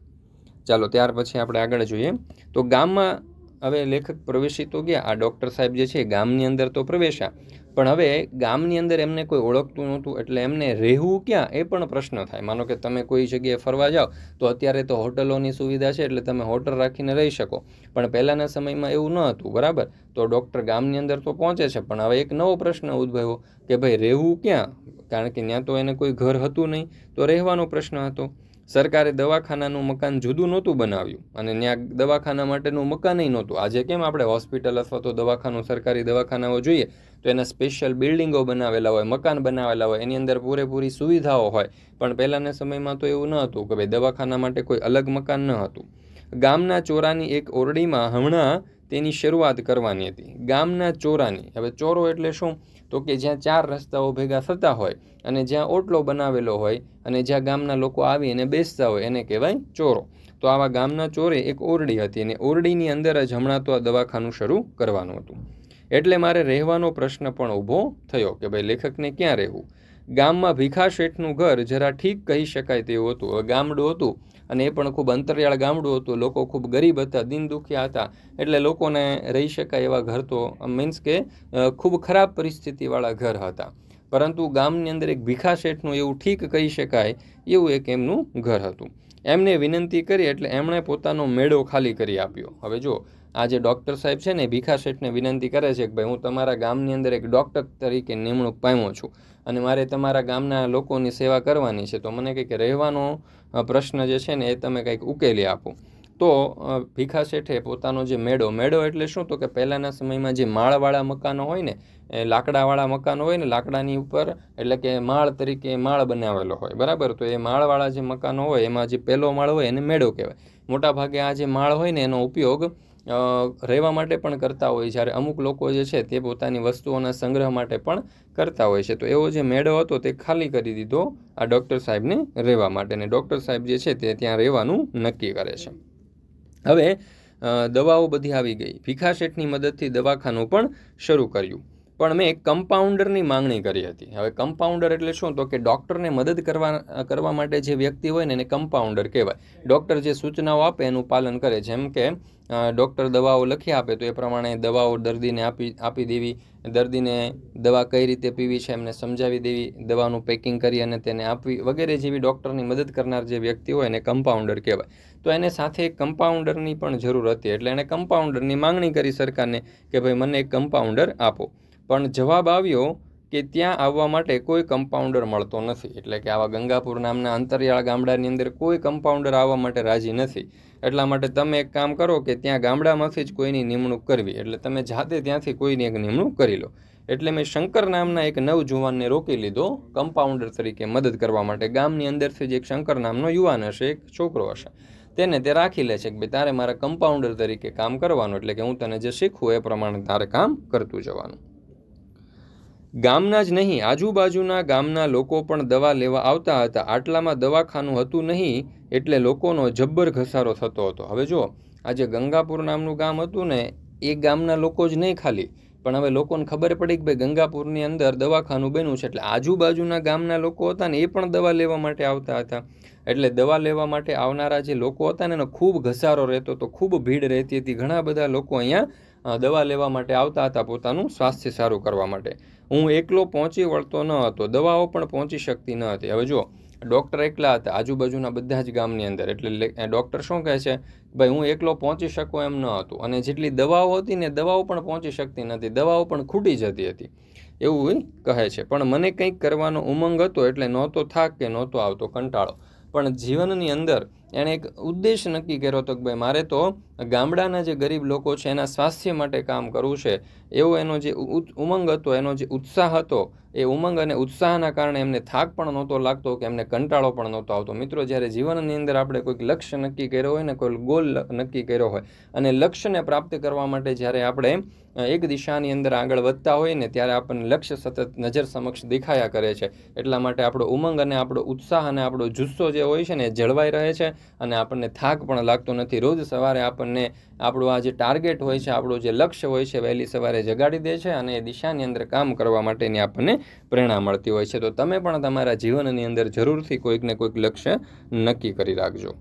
ચાલો ત્યાર પછી આપણે આગળ જોઈએ તો ગામમાં હવે લેખક પ્રવેશી તો ગયા આ ડૉક્ટર સાહેબ જે છે ગામની અંદર તો પ્રવેશ્યા પણ હવે ગામની અંદર એમને કોઈ ઓળખતું નહોતું એટલે એમને રહેવું ક્યાં એ પણ પ્રશ્ન થાય માનો કે તમે કોઈ જગ્યાએ ફરવા જાઓ તો અત્યારે તો હોટલોની સુવિધા છે એટલે તમે હોટલ રાખીને રહી શકો પણ પહેલાંના સમયમાં એવું ન હતું બરાબર તો ડૉક્ટર ગામની અંદર તો પહોંચે છે પણ હવે એક નવો પ્રશ્ન ઉદ્ભવ્યો કે ભાઈ રહેવું ક્યાં કારણ કે ત્યાં તો એને કોઈ ઘર હતું નહીં તો રહેવાનો પ્રશ્ન હતો સરકારે દવાખાનાનું મકાન જુદું નહોતું બનાવ્યું અને ત્યાં દવાખાના માટેનું મકાનય નહોતું આજે કેમ આપણે હોસ્પિટલ અથવા તો દવાખાનું સરકારી દવાખાનાઓ જોઈએ તો એના સ્પેશિયલ બિલ્ડિંગો બનાવેલા હોય મકાન બનાવેલા હોય એની અંદર પૂરેપૂરી સુવિધાઓ હોય પણ પહેલાંના સમયમાં તો એવું ન હતું કે ભાઈ દવાખાના માટે કોઈ અલગ મકાન ન હતું ગામના ચોરાની એક ઓરડીમાં હમણાં તેની શરૂઆત કરવાની હતી ગામના ચોરાની હવે ચોરો એટલે શું તો કે જ્યાં ચાર રસ્તાઓ ભેગા થતા હોય અને જ્યાં ઓટલો બનાવેલો હોય અને જ્યાં ગામના લોકો આવી અને બેસતા હોય એને કહેવાય ચોરો તો આવા ગામના ચોરે એક ઓરડી હતી અને ઓરડીની અંદર જ હમણાં તો આ દવાખાનું શરૂ કરવાનું હતું એટલે મારે રહેવાનો પ્રશ્ન પણ ઊભો થયો કે ભાઈ લેખકને ક્યાં રહેવું ગામમાં ભીખા શેઠનું ઘર જરા ઠીક કહી શકાય તેવું હતું ગામડું હતું અને એ પણ ખૂબ અંતરિયાળ ગામડું હતું લોકો ખૂબ ગરીબ હતા દિન દુખ્યા હતા એટલે લોકોને રહી શકાય એવા ઘર તો મીન્સ કે ખૂબ ખરાબ પરિસ્થિતિવાળા ઘર હતા પરંતુ ગામની અંદર એક ભીખા શેઠનું એવું ઠીક કહી શકાય એવું એક એમનું ઘર હતું એમને વિનંતી કરી એટલે એમણે પોતાનો મેળો ખાલી કરી આપ્યો હવે જો આ જે ડૉક્ટર સાહેબ છે ને ભીખા શેઠને વિનંતી કરે છે કે ભાઈ હું તમારા ગામની અંદર એક ડૉક્ટર તરીકે નિમણૂક પામ્યો છું અને મારે તમારા ગામના લોકોની સેવા કરવાની છે તો મને કહે કે રહેવાનો પ્રશ્ન જે છે ને એ તમે કંઈક ઉકેલી આપો તો ભીખા શેઠે પોતાનો જે મેળો મેળો એટલે શું તો કે પહેલાંના સમયમાં જે માળવાળા મકાનો હોય ને એ લાકડાવાળા મકાનો હોય ને લાકડાની ઉપર એટલે કે માળ તરીકે માળ બનાવેલો હોય બરાબર તો એ માળવાળા જે મકાનો હોય એમાં જે પહેલો માળ હોય એને મેળો કહેવાય મોટાભાગે આ જે માળ હોય ને એનો ઉપયોગ રહેવા માટે પણ કરતા હોય જ્યારે અમુક લોકો જે છે તે પોતાની વસ્તુઓના સંગ્રહ માટે પણ કરતા હોય છે તો એવો જે મેળો હતો તે ખાલી કરી દીધો આ ડૉક્ટર સાહેબને રહેવા માટે ને ડૉક્ટર સાહેબ જે છે તે ત્યાં રહેવાનું નક્કી કરે છે હવે દવાઓ બધી આવી ગઈ ભીખા શેઠની મદદથી દવાખાનું પણ શરૂ કર્યું પણ મેં કમ્પાઉન્ડરની માંગણી કરી હતી હવે કમ્પાઉન્ડર એટલે શું તો કે ડૉક્ટરને મદદ કરવા કરવા માટે જે વ્યક્તિ હોય ને એને કમ્પાઉન્ડર કહેવાય ડૉક્ટર જે સૂચનાઓ આપે એનું પાલન કરે જેમ કે ડૉક્ટર દવાઓ લખી આપે તો એ પ્રમાણે દવાઓ દર્દીને આપી આપી દેવી દર્દીને દવા કઈ રીતે પીવી છે એમને સમજાવી દેવી દવાનું પેકિંગ કરી અને તેને આપવી વગેરે જેવી ડૉક્ટરની મદદ કરનાર જે વ્યક્તિ હોય એને કમ્પાઉન્ડર કહેવાય તો એને સાથે કમ્પાઉન્ડરની પણ જરૂર હતી એટલે એણે કમ્પાઉન્ડરની માંગણી કરી સરકારને કે ભાઈ મને એક કમ્પાઉન્ડર આપો પણ જવાબ આવ્યો કે ત્યાં આવવા માટે કોઈ કમ્પાઉન્ડર મળતો નથી એટલે કે આવા ગંગાપુર નામના અંતરિયાળ ગામડાની અંદર કોઈ કમ્પાઉન્ડર આવવા માટે રાજી નથી એટલા માટે તમે એક કામ કરો કે ત્યાં ગામડામાંથી જ કોઈની નિમણૂક કરવી એટલે તમે જાતે ત્યાંથી કોઈની એક નિમણૂક કરી લો એટલે મેં શંકર નામના એક નવ જુવાનને રોકી લીધો કમ્પાઉન્ડર તરીકે મદદ કરવા માટે ગામની અંદરથી જ એક શંકર નામનો યુવાન હશે એક છોકરો હશે તેને તે રાખી લે છે કે ભાઈ તારે મારા કમ્પાઉન્ડર તરીકે કામ કરવાનું એટલે કે હું તને જે શીખવું એ પ્રમાણે તારે કામ કરતું જવાનું ગામના જ નહીં આજુબાજુના ગામના લોકો પણ દવા લેવા આવતા હતા આટલામાં દવાખાનું હતું નહીં એટલે લોકોનો જબ્બર ઘસારો થતો હતો હવે જો આજે ગંગાપુર નામનું ગામ હતું ને એ ગામના લોકો જ નહીં ખાલી પણ હવે લોકોને ખબર પડી કે ભાઈ ગંગાપુરની અંદર દવાખાનું બન્યું છે એટલે આજુબાજુના ગામના લોકો હતા ને એ પણ દવા લેવા માટે આવતા હતા એટલે દવા લેવા માટે આવનારા જે લોકો હતા ને એનો ખૂબ ઘસારો રહેતો હતો ખૂબ ભીડ રહેતી હતી ઘણા બધા લોકો અહીંયા દવા લેવા માટે આવતા હતા પોતાનું સ્વાસ્થ્ય સારું કરવા માટે હું એકલો પહોંચી વળતો ન હતો દવાઓ પણ પહોંચી શકતી ન હતી હવે જો ડૉક્ટર એકલા હતા આજુબાજુના બધા જ ગામની અંદર એટલે ડૉક્ટર શું કહે છે ભાઈ હું એકલો પહોંચી શકું એમ ન હતું અને જેટલી દવાઓ હતી ને દવાઓ પણ પહોંચી શકતી નથી દવાઓ પણ ખૂટી જતી હતી એવું કહે છે પણ મને કંઈક કરવાનો ઉમંગ હતો એટલે નહોતો થાક કે નહોતો આવતો કંટાળો પણ જીવનની અંદર એણે એક ઉદ્દેશ નક્કી કર્યો હતો કે ભાઈ મારે તો ગામડાના જે ગરીબ લોકો છે એના સ્વાસ્થ્ય માટે કામ કરવું છે એવો એનો જે ઉમંગ હતો એનો જે ઉત્સાહ હતો એ ઉમંગ અને ઉત્સાહના કારણે એમને થાક પણ નહોતો લાગતો કે એમને કંટાળો પણ નહોતો આવતો મિત્રો જ્યારે જીવનની અંદર આપણે કોઈક લક્ષ્ય નક્કી કર્યો હોય ને કોઈ ગોલ નક્કી કર્યો હોય અને લક્ષ્યને પ્રાપ્ત કરવા માટે જ્યારે આપણે એક દિશાની અંદર આગળ વધતા હોય ને ત્યારે આપણને લક્ષ્ય સતત નજર સમક્ષ દેખાયા કરે છે એટલા માટે આપણો ઉમંગ અને આપણો ઉત્સાહ અને આપણો જુસ્સો જે હોય છે ને એ જળવાઈ રહે છે અને આપણને થાક પણ લાગતો નથી રોજ સવારે આપણને આપણો આ જે ટાર્ગેટ હોય છે આપણું જે લક્ષ્ય હોય છે વહેલી સવારે જગાડી દે છે અને એ દિશાની અંદર કામ કરવા માટેની આપણને પ્રેરણા મળતી હોય છે તો તમે પણ તમારા જીવનની અંદર જરૂરથી કોઈકને કોઈક લક્ષ્ય નક્કી કરી રાખજો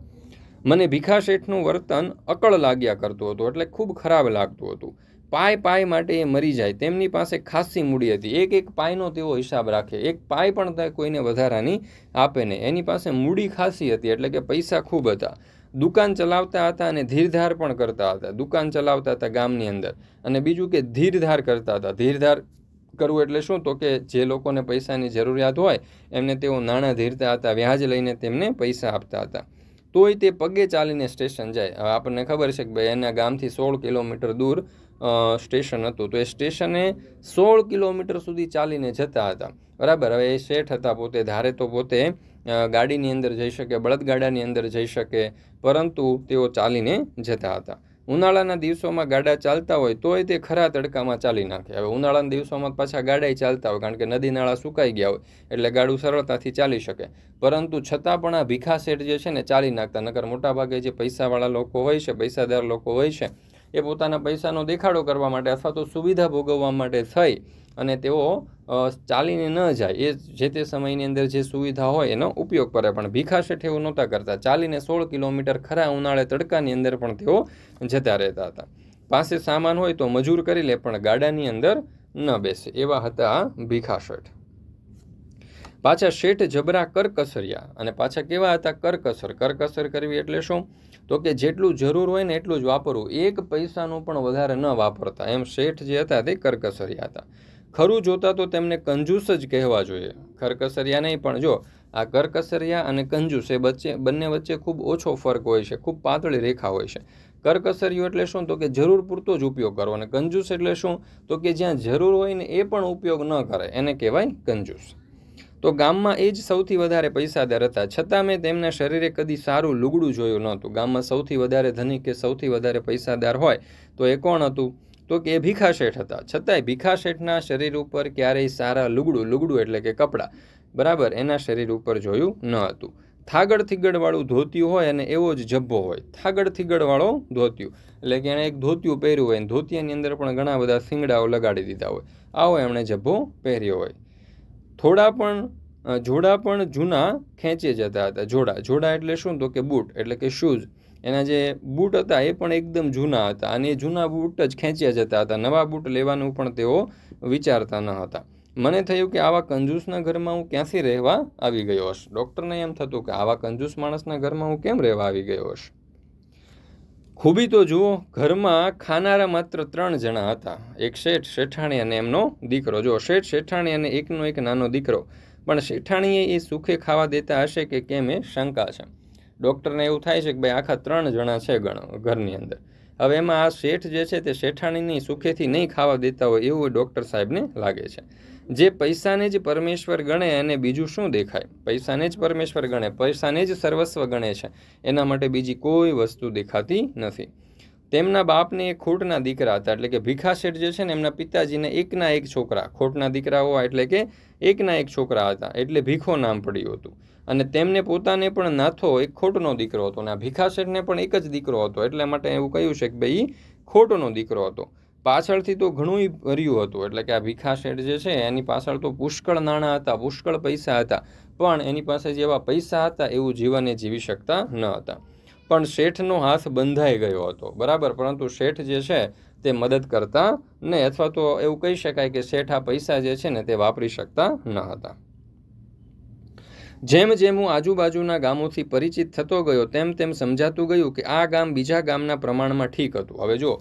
મને ભીખા શેઠનું વર્તન અકળ લાગ્યા કરતું હતું એટલે ખૂબ ખરાબ લાગતું હતું પાય પાય માટે એ મરી જાય તેમની પાસે ખાસી મૂડી હતી એક એક પાયનો તેઓ હિસાબ રાખે એક પાય પણ કોઈને વધારાની આપે નહીં એની પાસે મૂડી ખાસી હતી એટલે કે પૈસા ખૂબ હતા દુકાન ચલાવતા હતા અને ધીરધાર પણ કરતા હતા દુકાન ચલાવતા હતા ગામની અંદર અને બીજું કે ધીરધાર કરતા હતા ધીરધાર કરવું એટલે શું તો કે જે લોકોને પૈસાની જરૂરિયાત હોય એમને તેઓ નાણાં ધીરતા હતા વ્યાજ લઈને તેમને પૈસા આપતા હતા તોય તે પગે ચાલીને સ્ટેશન જાય હવે આપણને ખબર છે કે ભાઈ એના ગામથી સોળ કિલોમીટર દૂર સ્ટેશન હતું તો એ સ્ટેશને સોળ કિલોમીટર સુધી ચાલીને જતા હતા બરાબર હવે એ શેઠ હતા પોતે ધારે તો પોતે ગાડીની અંદર જઈ શકે બળદગાડાની અંદર જઈ શકે પરંતુ તેઓ ચાલીને જતા હતા ઉનાળાના દિવસોમાં ગાડા ચાલતા હોય તોય તે ખરા તડકામાં ચાલી નાખે હવે ઉનાળાના દિવસોમાં પાછા ગાડા ચાલતા હોય કારણ કે નદી નાળા સુકાઈ ગયા હોય એટલે ગાડું સરળતાથી ચાલી શકે પરંતુ છતાં પણ આ ભીખા શેઠ જે છે ને ચાલી નાખતા નકર મોટાભાગે જે પૈસાવાળા લોકો હોય છે પૈસાદાર લોકો હોય છે એ પોતાના પૈસાનો દેખાડો કરવા માટે અથવા તો સુવિધા ભોગવવા માટે થઈ અને તેઓ ચાલીને ન જાય એ જે તે સમયની અંદર જે સુવિધા હોય એનો ઉપયોગ કરે પણ ભીખા શેઠ એવું નહોતા કરતા ચાલીને સોળ કિલોમીટર ખરા ઉનાળે તડકાની અંદર પણ તેઓ જતા રહેતા હતા પાસે સામાન હોય તો મજૂર કરી લે પણ ગાડાની અંદર ન બેસે એવા હતા ભીખા શેઠ પાછા શેઠ જબરા કરકસરિયા અને પાછા કેવા હતા કરકસર કરકસર કરવી એટલે શું તો કે જેટલું જરૂર હોય ને એટલું જ વાપરવું એક પૈસાનું પણ વધારે ન વાપરતા એમ શેઠ જે હતા તે કરકસરિયા હતા ખરું જોતા તો તેમને કંજૂસ જ કહેવા જોઈએ કરકસરિયા નહીં પણ જો આ કરકસરિયા અને કંજૂસ એ વચ્ચે બંને વચ્ચે ખૂબ ઓછો ફરક હોય છે ખૂબ પાતળી રેખા હોય છે કરકસરિયું એટલે શું તો કે જરૂર પૂરતો જ ઉપયોગ કરવો અને કંજૂસ એટલે શું તો કે જ્યાં જરૂર હોય ને એ પણ ઉપયોગ ન કરે એને કહેવાય કંજૂસ તો ગામમાં એ જ સૌથી વધારે પૈસાદાર હતા છતાં મેં તેમના શરીરે કદી સારું લુગડું જોયું નહોતું ગામમાં સૌથી વધારે ધનિક કે સૌથી વધારે પૈસાદાર હોય તો એ કોણ હતું તો કે એ ભીખા શેઠ હતા છતાંય ભીખા શેઠના શરીર ઉપર ક્યારેય સારા લુગડું લુગડું એટલે કે કપડાં બરાબર એના શરીર ઉપર જોયું ન હતું થાગડ થીગડવાળું ધોતિયું હોય અને એવો જ જબ્બો હોય થાગડ થીગડવાળો ધોતિયું એટલે કે એણે એક ધોતિયું પહેર્યું હોય અને ધોતિયાની અંદર પણ ઘણા બધા સિંગડાઓ લગાડી દીધા હોય આવો એમણે જબ્બો પહેર્યો હોય થોડા પણ જોડા પણ જૂના ખેંચી જતા હતા જોડા જોડા એટલે શું તો કે બૂટ એટલે કે શૂઝ એના જે બૂટ હતા એ પણ એકદમ જૂના હતા અને એ જૂના બૂટ જ ખેંચ્યા જતા હતા નવા બૂટ લેવાનું પણ તેઓ વિચારતા ન હતા મને થયું કે આવા કંજૂસના ઘરમાં હું ક્યાંથી રહેવા આવી ગયો હશ ડૉક્ટરને એમ થતું કે આવા કંજૂસ માણસના ઘરમાં હું કેમ રહેવા આવી ગયો હશ ખૂબી તો જુઓ ઘરમાં ખાનારા માત્ર ત્રણ જણા હતા એક શેઠ શેઠાણી અને એમનો દીકરો જુઓ શેઠ શેઠાણી અને એકનો એક નાનો દીકરો પણ શેઠાણીએ એ સુખે ખાવા દેતા હશે કે કેમ એ શંકા છે ડૉક્ટરને એવું થાય છે કે ભાઈ આખા ત્રણ જણા છે ગણો ઘરની અંદર હવે એમાં આ શેઠ જે છે તે શેઠાણીની સુખેથી નહીં ખાવા દેતા હોય એવું ડૉક્ટર સાહેબને લાગે છે જે પૈસાને જ પરમેશ્વર ગણે અને બીજું શું દેખાય પૈસાને જ પરમેશ્વર ગણે પૈસાને જ સર્વસ્વ ગણે છે એના માટે બીજી કોઈ વસ્તુ દેખાતી નથી તેમના બાપને એ ખોટના દીકરા હતા એટલે કે ભીખા શેઠ જે છે ને એમના પિતાજીને એકના એક છોકરા ખોટના દીકરા હોવા એટલે કે એકના એક છોકરા હતા એટલે ભીખો નામ પડ્યું હતું અને તેમને પોતાને પણ નાથો એક ખોટનો દીકરો હતો અને આ ભીખા શેઠને પણ એક જ દીકરો હતો એટલા માટે એવું કહ્યું છે કે ભાઈ ખોટનો દીકરો હતો પાછળથી તો ઘણું ભર્યું હતું એટલે કે આ ભીખા શેઠ જે છે એની પાછળ તો પુષ્કળ નાણાં હતા પુષ્કળ પૈસા હતા પણ એની પાસે જેવા પૈસા હતા એવું જીવન એ જીવી શકતા ન હતા પણ શેઠનો હાથ બંધાઈ ગયો હતો બરાબર પરંતુ શેઠ જે છે તે મદદ કરતા ને અથવા તો એવું કહી શકાય કે શેઠ આ પૈસા જે છે ને તે વાપરી શકતા ન હતા જેમ જેમ હું આજુબાજુના ગામોથી પરિચિત થતો ગયો તેમ તેમ સમજાતું ગયું કે આ ગામ બીજા ગામના પ્રમાણમાં ઠીક હતું હવે જો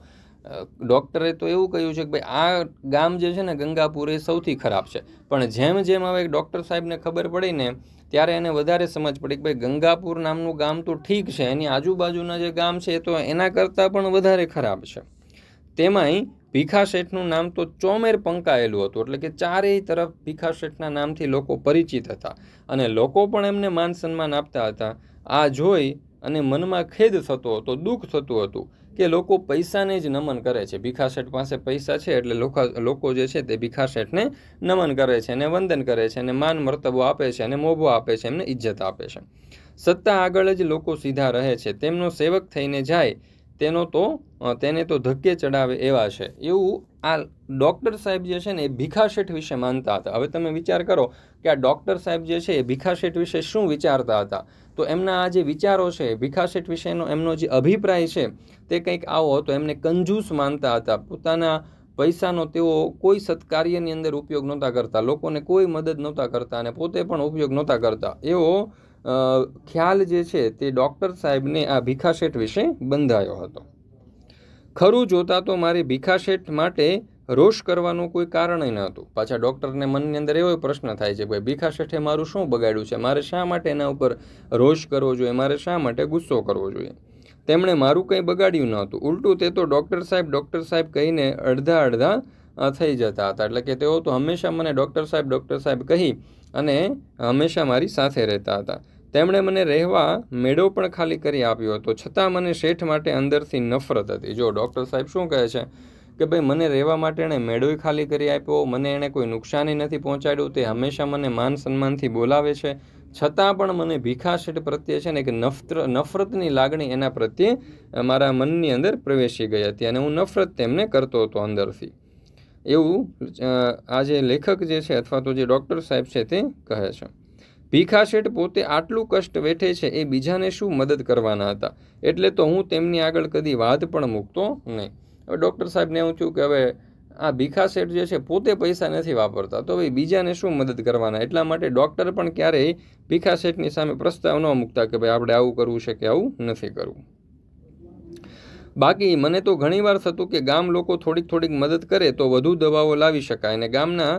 ડૉક્ટરે તો એવું કહ્યું છે કે ભાઈ આ ગામ જે છે ને ગંગાપુર એ સૌથી ખરાબ છે પણ જેમ જેમ હવે ડૉક્ટર સાહેબને ખબર પડીને ત્યારે એને વધારે સમજ પડી કે ભાઈ ગંગાપુર નામનું ગામ તો ઠીક છે એની આજુબાજુના જે ગામ છે એ તો એના કરતાં પણ વધારે ખરાબ છે તેમાંય ભીખા શેઠનું નામ તો ચોમેર પંકાયેલું હતું એટલે કે ચારેય તરફ ભીખા શેઠના નામથી લોકો પરિચિત હતા અને લોકો પણ એમને માન સન્માન આપતા હતા આ જોઈ અને મનમાં ખેદ થતો હતો દુઃખ થતું હતું કે લોકો પૈસાને જ નમન કરે છે ભીખાશેઠ પાસે પૈસા છે એટલે લોકો જે છે તે ભીખાશેઠને નમન કરે છે અને વંદન કરે છે અને માન મરતબો આપે છે અને મોભો આપે છે એમને ઇજ્જત આપે છે સત્તા આગળ જ લોકો સીધા રહે છે તેમનો સેવક થઈને જાય તેનો તો તેને તો ધક્કે ચડાવે એવા છે એવું આ ડૉક્ટર સાહેબ જે છે ને એ ભીખાશેઠ વિશે માનતા હતા હવે તમે વિચાર કરો કે આ ડૉક્ટર સાહેબ જે છે એ ભીખાશેઠ વિશે શું વિચારતા હતા તો એમના આ જે વિચારો છે ભીખા શેઠ વિશેનો એમનો જે અભિપ્રાય છે તે કંઈક આવો હતો એમને કંજૂસ માનતા હતા પોતાના પૈસાનો તેઓ કોઈ સત્કાર્યની અંદર ઉપયોગ નહોતા કરતા લોકોને કોઈ મદદ નહોતા કરતા અને પોતે પણ ઉપયોગ નહોતા કરતા એવો ખ્યાલ જે છે તે ડૉક્ટર સાહેબને આ ભીખા શેઠ વિશે બંધાયો હતો ખરું જોતા તો મારે ભીખા શેઠ માટે રોષ કરવાનું કોઈ કારણ ન હતું પાછા ડૉક્ટરને મનની અંદર એવો પ્રશ્ન થાય છે ભાઈ ભીખા શેઠે મારું શું બગાડ્યું છે મારે શા માટે એના ઉપર રોષ કરવો જોઈએ મારે શા માટે ગુસ્સો કરવો જોઈએ તેમણે મારું કંઈ બગાડ્યું ન હતું ઉલટું તે તો ડૉક્ટર સાહેબ ડૉક્ટર સાહેબ કહીને અડધા અડધા થઈ જતા હતા એટલે કે તેઓ તો હંમેશા મને ડૉક્ટર સાહેબ ડૉક્ટર સાહેબ કહી અને હંમેશા મારી સાથે રહેતા હતા તેમણે મને રહેવા મેળો પણ ખાલી કરી આપ્યો હતો છતાં મને શેઠ માટે અંદરથી નફરત હતી જો ડૉક્ટર સાહેબ શું કહે છે કે ભાઈ મને રહેવા માટે એણે મેળોય ખાલી કરી આપ્યો મને એણે કોઈ નુકસાની નથી પહોંચાડ્યું તે હંમેશા મને માન સન્માનથી બોલાવે છે છતાં પણ મને ભીખા શેઠ પ્રત્યે છે ને એક નફત્ર નફરતની લાગણી એના પ્રત્યે મારા મનની અંદર પ્રવેશી ગઈ હતી અને હું નફરત તેમને કરતો હતો અંદરથી એવું આ જે લેખક જે છે અથવા તો જે ડૉક્ટર સાહેબ છે તે કહે છે ભીખા શેઠ પોતે આટલું કષ્ટ વેઠે છે એ બીજાને શું મદદ કરવાના હતા એટલે તો હું તેમની આગળ કદી વાત પણ મૂકતો નહીં હવે ડૉક્ટર સાહેબને હું છું કે હવે આ ભીખા શેઠ જે છે પોતે પૈસા નથી વાપરતા તો ભાઈ બીજાને શું મદદ કરવાના એટલા માટે ડૉક્ટર પણ ક્યારેય ભીખા શેઠની સામે પ્રસ્તાવ ન મૂકતા કે ભાઈ આપણે આવું કરવું છે કે આવું નથી કરવું બાકી મને તો ઘણીવાર થતું કે ગામ લોકો થોડીક થોડીક મદદ કરે તો વધુ દવાઓ લાવી શકાય અને ગામના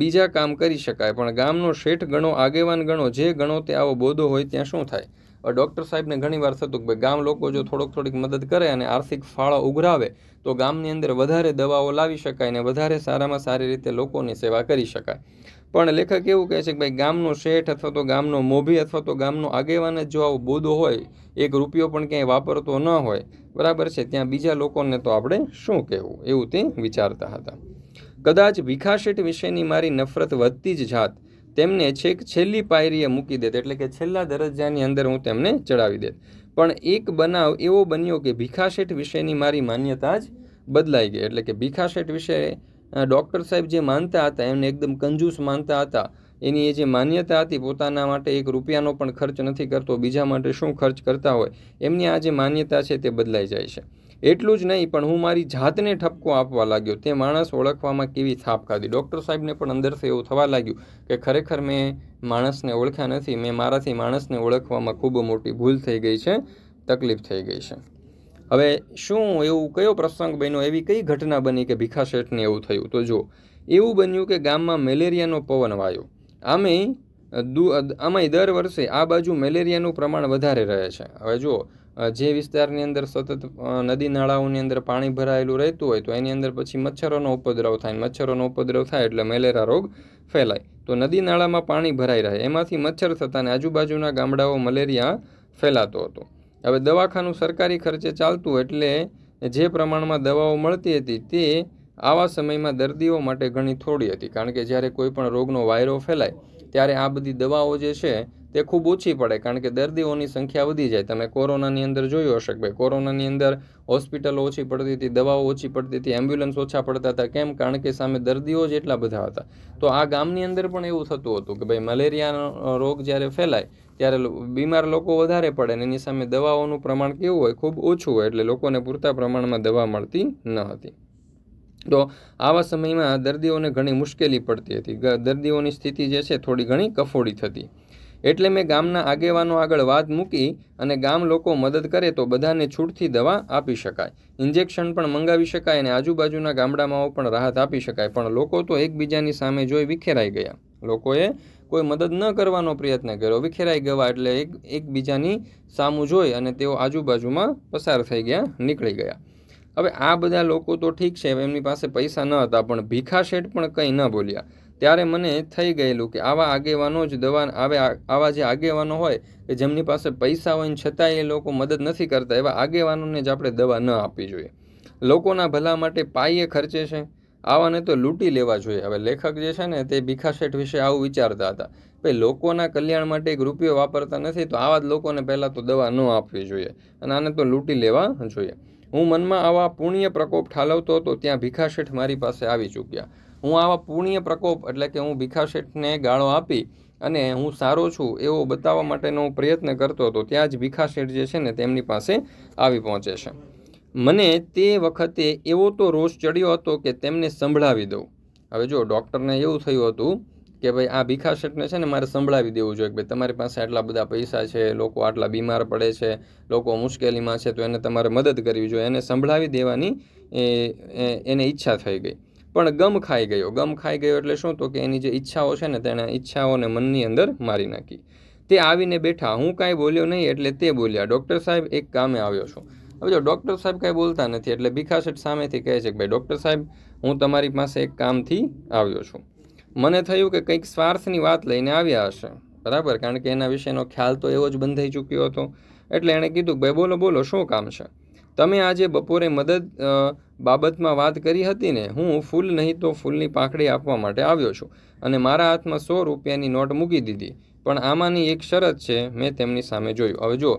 બીજા કામ કરી શકાય પણ ગામનો શેઠ ગણો આગેવાન ગણો જે ગણો તે આવો બોધો હોય ત્યાં શું થાય ડૉક્ટર સાહેબને ઘણીવાર થતું કે ગામ લોકો જો થોડોક થોડીક મદદ કરે અને આર્થિક ફાળો ઉઘરાવે તો ગામની અંદર વધારે દવાઓ લાવી શકાય અને વધારે સારામાં સારી રીતે લોકોની સેવા કરી શકાય પણ લેખક એવું કહે છે કે ભાઈ ગામનો શેઠ અથવા તો ગામનો મોભી અથવા તો ગામનો આગેવાન જ જો આવો બોદો હોય એક રૂપિયો પણ ક્યાંય વાપરતો ન હોય બરાબર છે ત્યાં બીજા લોકોને તો આપણે શું કહેવું એવું તે વિચારતા હતા કદાચ ભીખા વિશેની મારી નફરત વધતી જ જાત તેમને છેક છેલ્લી પાયરીએ મૂકી દેત એટલે કે છેલ્લા દરજ્જાની અંદર હું તેમને ચડાવી દેત પણ એક બનાવ એવો બન્યો કે ભીખાશેઠ વિશેની મારી માન્યતા જ બદલાઈ ગઈ એટલે કે ભીખાશેઠ વિશે ડૉક્ટર સાહેબ જે માનતા હતા એમને એકદમ કંજૂસ માનતા હતા એની એ જે માન્યતા હતી પોતાના માટે એક રૂપિયાનો પણ ખર્ચ નથી કરતો બીજા માટે શું ખર્ચ કરતા હોય એમની આ જે માન્યતા છે તે બદલાઈ જાય છે એટલું જ નહીં પણ હું મારી જાતને ઠપકો આપવા લાગ્યો તે માણસ ઓળખવામાં કેવી થાપ ખાધી ડૉક્ટર સાહેબને પણ અંદરથી એવું થવા લાગ્યું કે ખરેખર મેં માણસને ઓળખ્યા નથી મેં મારાથી માણસને ઓળખવામાં ખૂબ મોટી ભૂલ થઈ ગઈ છે તકલીફ થઈ ગઈ છે હવે શું એવું કયો પ્રસંગ બન્યો એવી કઈ ઘટના બની કે ભીખા શેઠને એવું થયું તો જો એવું બન્યું કે ગામમાં મેલેરિયાનો પવન વાયો આમેય દુ આમાંય દર વર્ષે આ બાજુ મેલેરિયાનું પ્રમાણ વધારે રહે છે હવે જુઓ જે વિસ્તારની અંદર સતત નદી નાળાઓની અંદર પાણી ભરાયેલું રહેતું હોય તો એની અંદર પછી મચ્છરોનો ઉપદ્રવ થાય મચ્છરોનો ઉપદ્રવ થાય એટલે મેલેરા રોગ ફેલાય તો નદી નાળામાં પાણી ભરાઈ રહે એમાંથી મચ્છર થતાં આજુબાજુના ગામડાઓ મલેરિયા ફેલાતો હતો હવે દવાખાનું સરકારી ખર્ચે ચાલતું એટલે જે પ્રમાણમાં દવાઓ મળતી હતી તે આવા સમયમાં દર્દીઓ માટે ઘણી થોડી હતી કારણ કે જ્યારે કોઈ પણ રોગનો વાયરો ફેલાય ત્યારે આ બધી દવાઓ જે છે તે ખૂબ ઓછી પડે કારણ કે દર્દીઓની સંખ્યા વધી જાય તમે કોરોનાની અંદર જોયું હશે કે ભાઈ કોરોનાની અંદર હોસ્પિટલો ઓછી પડતી હતી દવાઓ ઓછી પડતી હતી એમ્બ્યુલન્સ ઓછા પડતા હતા કેમ કારણ કે સામે દર્દીઓ જ એટલા બધા હતા તો આ ગામની અંદર પણ એવું થતું હતું કે ભાઈ મલેરિયાનો રોગ જ્યારે ફેલાય ત્યારે બીમાર લોકો વધારે પડે ને એની સામે દવાઓનું પ્રમાણ કેવું હોય ખૂબ ઓછું હોય એટલે લોકોને પૂરતા પ્રમાણમાં દવા મળતી ન હતી તો આવા સમયમાં દર્દીઓને ઘણી મુશ્કેલી પડતી હતી દર્દીઓની સ્થિતિ જે છે થોડી ઘણી કફોડી થતી એટલે મેં ગામના આગેવાનો આગળ વાત મૂકી અને ગામ લોકો મદદ કરે તો બધાને છૂટથી દવા આપી શકાય ઇન્જેક્શન પણ મંગાવી શકાય અને આજુબાજુના ગામડામાં પણ રાહત આપી શકાય પણ લોકો તો એકબીજાની સામે જોઈ વિખેરાઈ ગયા લોકોએ કોઈ મદદ ન કરવાનો પ્રયત્ન કર્યો વિખેરાઈ ગયા એટલે એક એકબીજાની સામું જોઈ અને તેઓ આજુબાજુમાં પસાર થઈ ગયા નીકળી ગયા હવે આ બધા લોકો તો ઠીક છે એમની પાસે પૈસા ન હતા પણ ભીખા શેઠ પણ કંઈ ન બોલ્યા ત્યારે મને થઈ ગયેલું કે આવા આગેવાનો જ દવા આવે આવા જે આગેવાનો હોય કે જેમની પાસે પૈસા હોય ને છતાં એ લોકો મદદ નથી કરતા એવા આગેવાનોને જ આપણે દવા ન આપવી જોઈએ લોકોના ભલા માટે પાયે ખર્ચે છે આવાને તો લૂંટી લેવા જોઈએ હવે લેખક જે છે ને તે ભીખા શેઠ વિશે આવું વિચારતા હતા ભાઈ લોકોના કલ્યાણ માટે એક રૂપિયો વાપરતા નથી તો આવા જ લોકોને પહેલાં તો દવા ન આપવી જોઈએ અને આને તો લૂંટી લેવા જોઈએ હું મનમાં આવા પુણ્ય પ્રકોપ ઠાલવતો હતો ત્યાં ભીખા શેઠ મારી પાસે આવી ચૂક્યા હું આવા પૂર્ણીય પ્રકોપ એટલે કે હું ભીખા શેઠને ગાળો આપી અને હું સારો છું એવો બતાવવા માટેનો પ્રયત્ન કરતો હતો ત્યાં જ ભીખા શેઠ જે છે ને તેમની પાસે આવી પહોંચે છે મને તે વખતે એવો તો રોષ ચડ્યો હતો કે તેમને સંભળાવી દઉં હવે જો ડૉક્ટરને એવું થયું હતું કે ભાઈ આ ભીખા શેઠને છે ને મારે સંભળાવી દેવું જોઈએ કે ભાઈ તમારી પાસે આટલા બધા પૈસા છે લોકો આટલા બીમાર પડે છે લોકો મુશ્કેલીમાં છે તો એને તમારે મદદ કરવી જોઈએ એને સંભળાવી દેવાની એને ઈચ્છા થઈ ગઈ પણ ગમ ખાઈ ગયો ગમ ખાઈ ગયો એટલે શું તો કે એની જે ઈચ્છાઓ છે ને તેણે ઈચ્છાઓને મનની અંદર મારી નાખી તે આવીને બેઠા હું કાંઈ બોલ્યો નહીં એટલે તે બોલ્યા ડૉક્ટર સાહેબ એક કામે આવ્યો છું હવે જો ડૉક્ટર સાહેબ કાંઈ બોલતા નથી એટલે ભીખાશેઠ સામેથી કહે છે કે ભાઈ ડૉક્ટર સાહેબ હું તમારી પાસે એક કામથી આવ્યો છું મને થયું કે કંઈક સ્વાર્થની વાત લઈને આવ્યા હશે બરાબર કારણ કે એના વિશેનો ખ્યાલ તો એવો જ બંધાઈ ચૂક્યો હતો એટલે એણે કીધું ભાઈ બોલો બોલો શું કામ છે તમે આજે બપોરે મદદ બાબતમાં વાત કરી હતી ને હું ફૂલ નહીં તો ફૂલની પાંખડી આપવા માટે આવ્યો છું અને મારા હાથમાં સો રૂપિયાની નોટ મૂકી દીધી પણ આમાંની એક શરત છે મેં તેમની સામે જોયું હવે જુઓ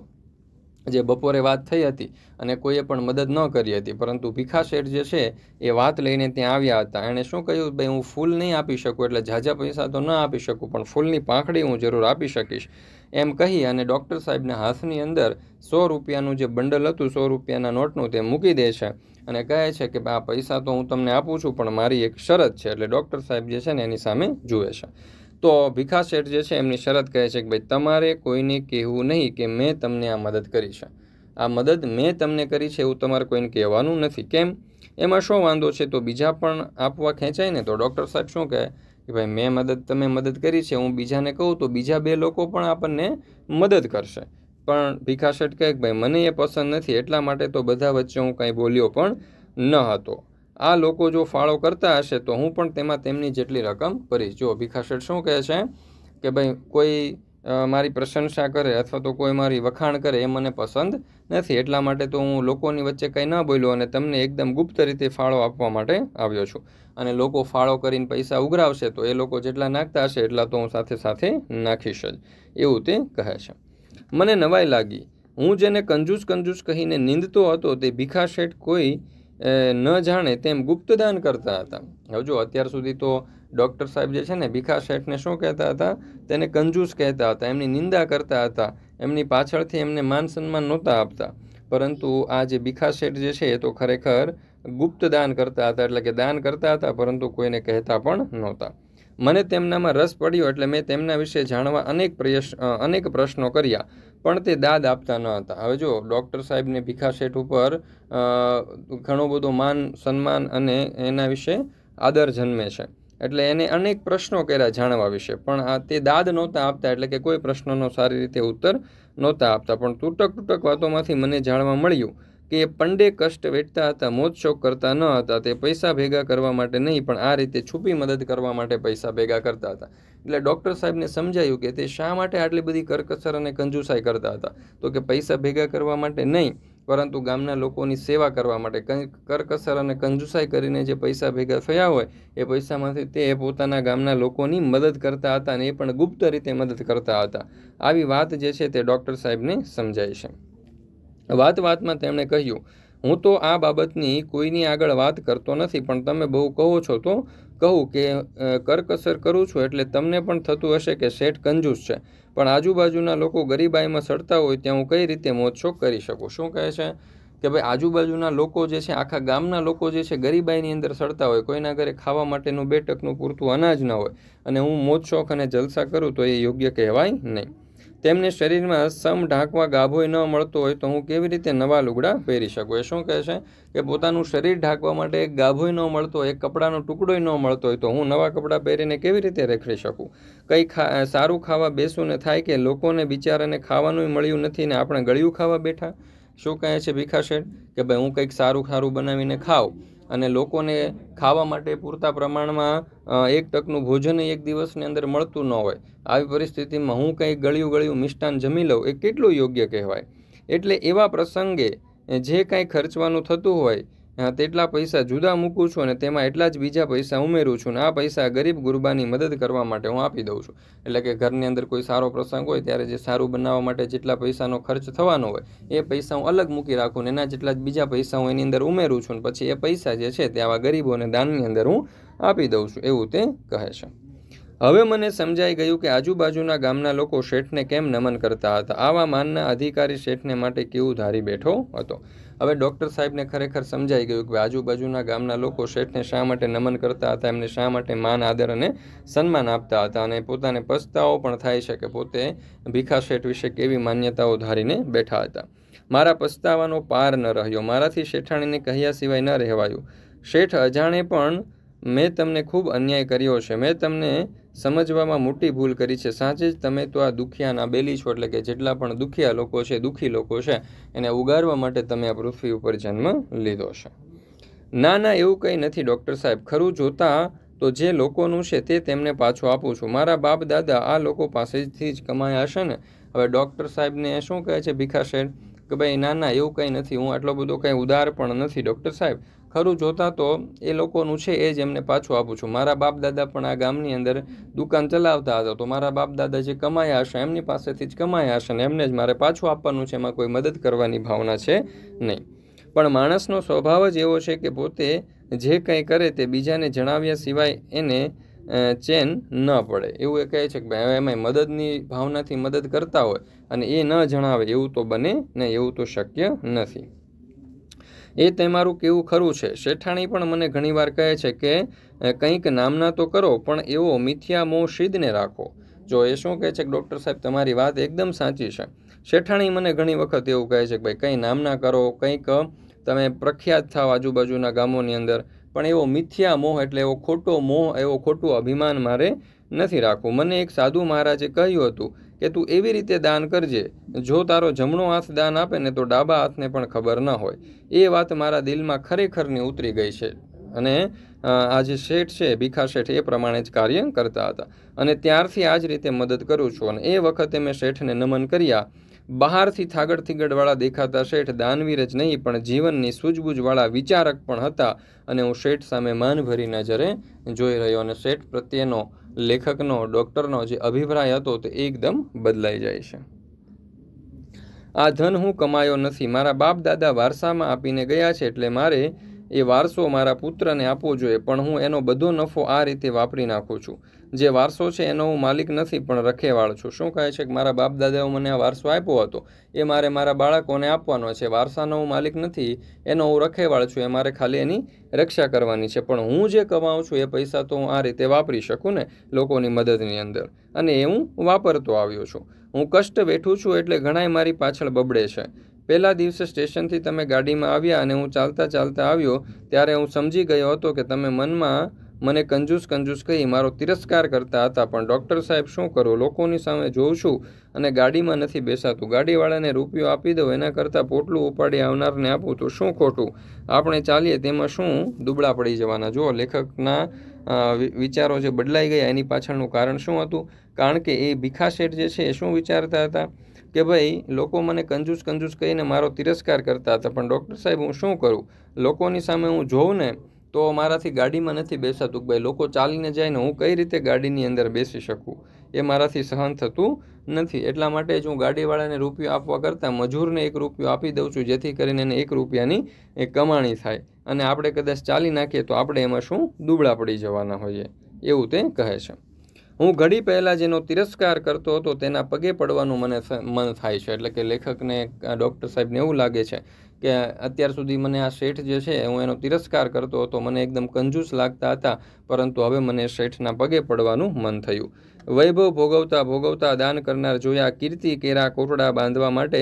જે બપોરે વાત થઈ હતી અને કોઈએ પણ મદદ ન કરી હતી પરંતુ ભીખા શેઠ જે છે એ વાત લઈને ત્યાં આવ્યા હતા એણે શું કહ્યું ભાઈ હું ફૂલ નહીં આપી શકું એટલે ઝાઝા પૈસા તો ન આપી શકું પણ ફૂલની પાંખડી હું જરૂર આપી શકીશ એમ કહી અને ડૉક્ટર સાહેબના હાથની અંદર સો રૂપિયાનું જે બંડલ હતું સો રૂપિયાના નોટનું તે મૂકી દે છે અને કહે છે કે આ પૈસા તો હું તમને આપું છું પણ મારી એક શરત છે એટલે ડૉક્ટર સાહેબ જે છે ને એની સામે જુએ છે તો ભીખા શેઠ જે છે એમની શરત કહે છે કે ભાઈ તમારે કોઈને કહેવું નહીં કે મેં તમને આ મદદ કરી છે આ મદદ મેં તમને કરી છે એવું તમારે કોઈને કહેવાનું નથી કેમ એમાં શું વાંધો છે તો બીજા પણ આપવા ખેંચાય ને તો ડૉક્ટર સાહેબ શું કહે કે ભાઈ મેં મદદ તમે મદદ કરી છે હું બીજાને કહું તો બીજા બે લોકો પણ આપણને મદદ કરશે પણ ભીખા શેઠ કહે કે ભાઈ મને એ પસંદ નથી એટલા માટે તો બધા વચ્ચે હું કાંઈ બોલ્યો પણ ન હતો આ લોકો જો ફાળો કરતા હશે તો હું પણ તેમાં તેમની જેટલી રકમ ભરીશ જો ભીખાશેઠ શું કહે છે કે ભાઈ કોઈ મારી પ્રશંસા કરે અથવા તો કોઈ મારી વખાણ કરે એ મને પસંદ નથી એટલા માટે તો હું લોકોની વચ્ચે કંઈ ન બોલ્યો અને તમને એકદમ ગુપ્ત રીતે ફાળો આપવા માટે આવ્યો છું અને લોકો ફાળો કરીને પૈસા ઉઘરાવશે તો એ લોકો જેટલા નાખતા હશે એટલા તો હું સાથે સાથે નાખીશ જ એવું તે કહે છે મને નવાઈ લાગી હું જેને કંજૂસ કંજૂસ કહીને નિંદતો હતો તે ભીખા શેઠ કોઈ ન જાણે તેમ ગુપ્તદાન કરતા હતા હવે જો અત્યાર સુધી તો ડૉક્ટર સાહેબ જે છે ને ભીખા શેઠને શું કહેતા હતા તેને કંજૂસ કહેતા હતા એમની નિંદા કરતા હતા એમની પાછળથી એમને માન સન્માન નહોતા આપતા પરંતુ આ જે ભીખા શેઠ જે છે એ તો ખરેખર ગુપ્તદાન કરતા હતા એટલે કે દાન કરતા હતા પરંતુ કોઈને કહેતા પણ નહોતા મને તેમનામાં રસ પડ્યો એટલે મેં તેમના વિશે જાણવા અનેક પ્રયસ અનેક પ્રશ્નો કર્યા પણ તે દાદ આપતા ન હતા હવે જો ડૉક્ટર સાહેબને ભીખા શેઠ ઉપર ઘણો બધો માન સન્માન અને એના વિશે આદર જન્મે છે એટલે એને અનેક પ્રશ્નો કર્યા જાણવા વિશે પણ આ તે દાદ નહોતા આપતા એટલે કે કોઈ પ્રશ્નનો સારી રીતે ઉત્તર નહોતા આપતા પણ તૂટક તૂટક વાતોમાંથી મને જાણવા મળ્યું કે પંડે કષ્ટ વેઠતા હતા મોજશોખ કરતા ન હતા તે પૈસા ભેગા કરવા માટે નહીં પણ આ રીતે છુપી મદદ કરવા માટે પૈસા ભેગા કરતા હતા એટલે ડૉક્ટર સાહેબને સમજાયું કે તે શા માટે આટલી બધી કરકસર અને કંજુસાઈ કરતા હતા તો કે પૈસા ભેગા કરવા માટે નહીં પરંતુ ગામના લોકોની સેવા કરવા માટે કરકસર અને કંજુસાઈ કરીને જે પૈસા ભેગા થયા હોય એ પૈસામાંથી તે પોતાના ગામના લોકોની મદદ કરતા હતા અને એ પણ ગુપ્ત રીતે મદદ કરતા હતા આવી વાત જે છે તે ડૉક્ટર સાહેબને સમજાય છે વાત વાતમાં તેમણે કહ્યું હું તો આ બાબતની કોઈની આગળ વાત કરતો નથી પણ તમે બહુ કહો છો તો કહું કે કરકસર કરું છું એટલે તમને પણ થતું હશે કે શેઠ કંજૂસ છે પણ આજુબાજુના લોકો ગરીબાઈમાં સડતા હોય ત્યાં હું કઈ રીતે મોજશોક કરી શકું શું કહે છે કે ભાઈ આજુબાજુના લોકો જે છે આખા ગામના લોકો જે છે ગરીબાઈની અંદર સડતા હોય કોઈના ઘરે ખાવા માટેનું બેઠકનું પૂરતું અનાજ ન હોય અને હું મોજશોખ અને જલસા કરું તો એ યોગ્ય કહેવાય નહીં તેમને શરીરમાં સમ ઢાંકવા ગાભોય ન મળતો હોય તો હું કેવી રીતે નવા લુગડાં પહેરી શકું એ શું કહે છે કે પોતાનું શરીર ઢાંકવા માટે એક ગાભોય ન મળતો હોય એક કપડાનો ટુકડોય ન મળતો હોય તો હું નવા કપડાં પહેરીને કેવી રીતે રેખડી શકું કંઈ ખા સારું ખાવા બેસું ને થાય કે લોકોને બિચારાને ખાવાનું મળ્યું નથી ને આપણે ગળ્યું ખાવા બેઠા શું કહે છે ભીખા કે ભાઈ હું કંઈક સારું સારું બનાવીને ખાઉં અને લોકોને ખાવા માટે પૂરતા પ્રમાણમાં એક ટકનું ભોજન એક દિવસની અંદર મળતું ન હોય આવી પરિસ્થિતિમાં હું કંઈ ગળ્યું ગળ્યું મિષ્ટાન જમી લઉં એ કેટલું યોગ્ય કહેવાય એટલે એવા પ્રસંગે જે કાંઈ ખર્ચવાનું થતું હોય તેટલા પૈસા જુદા મૂકું છું અને તેમાં એટલા જ બીજા પૈસા ઉમેરું છું ને આ પૈસા ગરીબ ગુરબાની મદદ કરવા માટે હું આપી દઉં છું એટલે કે ઘરની અંદર કોઈ સારો પ્રસંગ હોય ત્યારે જે સારું બનાવવા માટે જેટલા પૈસાનો ખર્ચ થવાનો હોય એ પૈસા હું અલગ મૂકી રાખું ને એના જેટલા જ બીજા પૈસા હું એની અંદર ઉમેરું છું અને પછી એ પૈસા જે છે તે આવા ગરીબોને દાનની અંદર હું આપી દઉં છું એવું તે કહે છે હવે મને સમજાઈ ગયું કે આજુબાજુના ગામના લોકો શેઠને કેમ નમન કરતા હતા આવા માનના અધિકારી શેઠને માટે કેવું ધારી બેઠો હતો હવે ડૉક્ટર સાહેબને ખરેખર સમજાઈ ગયું કે આજુબાજુના ગામના લોકો શેઠને શા માટે નમન કરતા હતા એમને શા માટે માન આદર અને સન્માન આપતા હતા અને પોતાને પસ્તાવો પણ થાય છે કે પોતે ભીખા શેઠ વિશે કેવી માન્યતાઓ ધારીને બેઠા હતા મારા પસ્તાવાનો પાર ન રહ્યો મારાથી શેઠાણીને કહ્યા સિવાય ન રહેવાયું શેઠ અજાણે પણ મેં તમને ખૂબ અન્યાય કર્યો છે મેં તમને સમજવામાં મોટી ભૂલ કરી છે સાંજે જ તમે તો આ દુખિયાના બેલી છો એટલે કે જેટલા પણ દુખિયા લોકો છે દુઃખી લોકો છે એને ઉગારવા માટે તમે આ પૃથ્વી ઉપર જન્મ લીધો છે ના ના એવું કંઈ નથી ડૉક્ટર સાહેબ ખરું જોતા તો જે લોકોનું છે તે તેમને પાછું આપું છું મારા બાપ દાદા આ લોકો પાસેથી જ કમાયા હશે ને હવે ડૉક્ટર સાહેબને શું કહે છે ભીખા શેઠ કે ભાઈ ના ના એવું કંઈ નથી હું આટલો બધો કંઈ ઉદાર પણ નથી ડૉક્ટર સાહેબ ખરું જોતા તો એ લોકોનું છે એ જ એમને પાછું આપું છું મારા બાપ દાદા પણ આ ગામની અંદર દુકાન ચલાવતા હતા તો મારા બાપ દાદા જે કમાયા હશે એમની પાસેથી જ કમાયા હશે ને એમને જ મારે પાછું આપવાનું છે એમાં કોઈ મદદ કરવાની ભાવના છે નહીં પણ માણસનો સ્વભાવ જ એવો છે કે પોતે જે કંઈ કરે તે બીજાને જણાવ્યા સિવાય એને ચેન ન પડે એવું એ કહે છે કે ભાઈ હવે એમાં મદદની ભાવનાથી મદદ કરતા હોય અને એ ન જણાવે એવું તો બને ને એવું તો શક્ય નથી એ તમારું કેવું ખરું છે શેઠાણી પણ મને ઘણીવાર કહે છે કે કંઈક નામના તો કરો પણ એવો મિથિયા મોહ શીદને રાખો જો એ શું કહે છે કે ડૉક્ટર સાહેબ તમારી વાત એકદમ સાચી છે શેઠાણી મને ઘણી વખત એવું કહે છે કે ભાઈ કંઈ નામના કરો કંઈક તમે પ્રખ્યાત થાવ આજુબાજુના ગામોની અંદર પણ એવો મિથ્યા મોહ એટલે એવો ખોટો મોહ એવો ખોટું અભિમાન મારે નથી રાખવું મને એક સાધુ મહારાજે કહ્યું હતું કે તું એવી રીતે દાન કરજે જો તારો જમણો હાથ દાન આપે ને તો ડાબા હાથને પણ ખબર ન હોય એ વાત મારા દિલમાં ખરેખરની ઉતરી ગઈ છે અને આ જે શેઠ છે ભીખા શેઠ એ પ્રમાણે જ કાર્ય કરતા હતા અને ત્યારથી આ જ રીતે મદદ કરું છું અને એ વખતે મેં શેઠને નમન કર્યા બહારથી થાગડ થીગડવાળા દેખાતા શેઠ દાનવીર જ નહીં પણ જીવનની સૂઝબૂઝવાળા વિચારક પણ હતા અને હું શેઠ સામે માનભરી નજરે જોઈ રહ્યો અને શેઠ પ્રત્યેનો લેખકનો ડૉક્ટરનો જે અભિપ્રાય હતો તે એકદમ બદલાઈ જાય છે આ ધન હું કમાયો નથી મારા બાપ દાદા વારસામાં આપીને ગયા છે એટલે મારે એ વારસો મારા પુત્રને આપવો જોઈએ પણ હું એનો બધો નફો આ રીતે વાપરી નાખું છું જે વારસો છે એનો હું માલિક નથી પણ રખેવાળ છું શું કહે છે કે મારા બાપ દાદાઓ મને આ વારસો આપ્યો હતો એ મારે મારા બાળકોને આપવાનો છે વારસાનો હું માલિક નથી એનો હું રખેવાળ છું એ મારે ખાલી એની રક્ષા કરવાની છે પણ હું જે કમાઉં છું એ પૈસા તો હું આ રીતે વાપરી શકું ને લોકોની મદદની અંદર અને એ હું વાપરતો આવ્યો છું હું કષ્ટ બેઠું છું એટલે ઘણાય મારી પાછળ બબડે છે પહેલા દિવસે સ્ટેશનથી તમે ગાડીમાં આવ્યા અને હું ચાલતા ચાલતા આવ્યો ત્યારે હું સમજી ગયો હતો કે તમે મનમાં મને કંજૂસ કંજૂસ કહી મારો તિરસ્કાર કરતા હતા પણ ડૉક્ટર સાહેબ શું કરો લોકોની સામે જોઉં છું અને ગાડીમાં નથી બેસાતું ગાડીવાળાને રૂપિયો આપી દઉં એના કરતાં પોટલું ઉપાડી આવનારને આપું તો શું ખોટું આપણે ચાલીએ તેમાં શું દુબળા પડી જવાના જુઓ લેખકના વિચારો જે બદલાઈ ગયા એની પાછળનું કારણ શું હતું કારણ કે એ ભીખા શેઠ જે છે એ શું વિચારતા હતા કે ભાઈ લોકો મને કંજૂસ કંજૂસ કહીને મારો તિરસ્કાર કરતા હતા પણ ડૉક્ટર સાહેબ હું શું કરું લોકોની સામે હું જોઉં ને તો મારાથી ગાડીમાં નથી બેસાતું ભાઈ લોકો ચાલીને જાય ને હું કઈ રીતે ગાડીની અંદર બેસી શકું એ મારાથી સહન થતું નથી એટલા માટે જ હું ગાડીવાળાને રૂપિયો આપવા કરતાં મજૂરને એક રૂપિયો આપી દઉં છું જેથી કરીને એને એક રૂપિયાની એ કમાણી થાય અને આપણે કદાચ ચાલી નાખીએ તો આપણે એમાં શું દુબળા પડી જવાના હોઈએ એવું તે કહે છે હું ઘડી પહેલાં જેનો તિરસ્કાર કરતો હતો તેના પગે પડવાનું મને મન થાય છે એટલે કે લેખકને ડૉક્ટર સાહેબને એવું લાગે છે કે અત્યાર સુધી મને આ શેઠ જે છે હું એનો તિરસ્કાર કરતો હતો મને એકદમ કંજૂસ લાગતા હતા પરંતુ હવે મને શેઠના પગે પડવાનું મન થયું વૈભવ ભોગવતા ભોગવતા દાન કરનાર જોયા કીર્તિ કેરા કોટડા બાંધવા માટે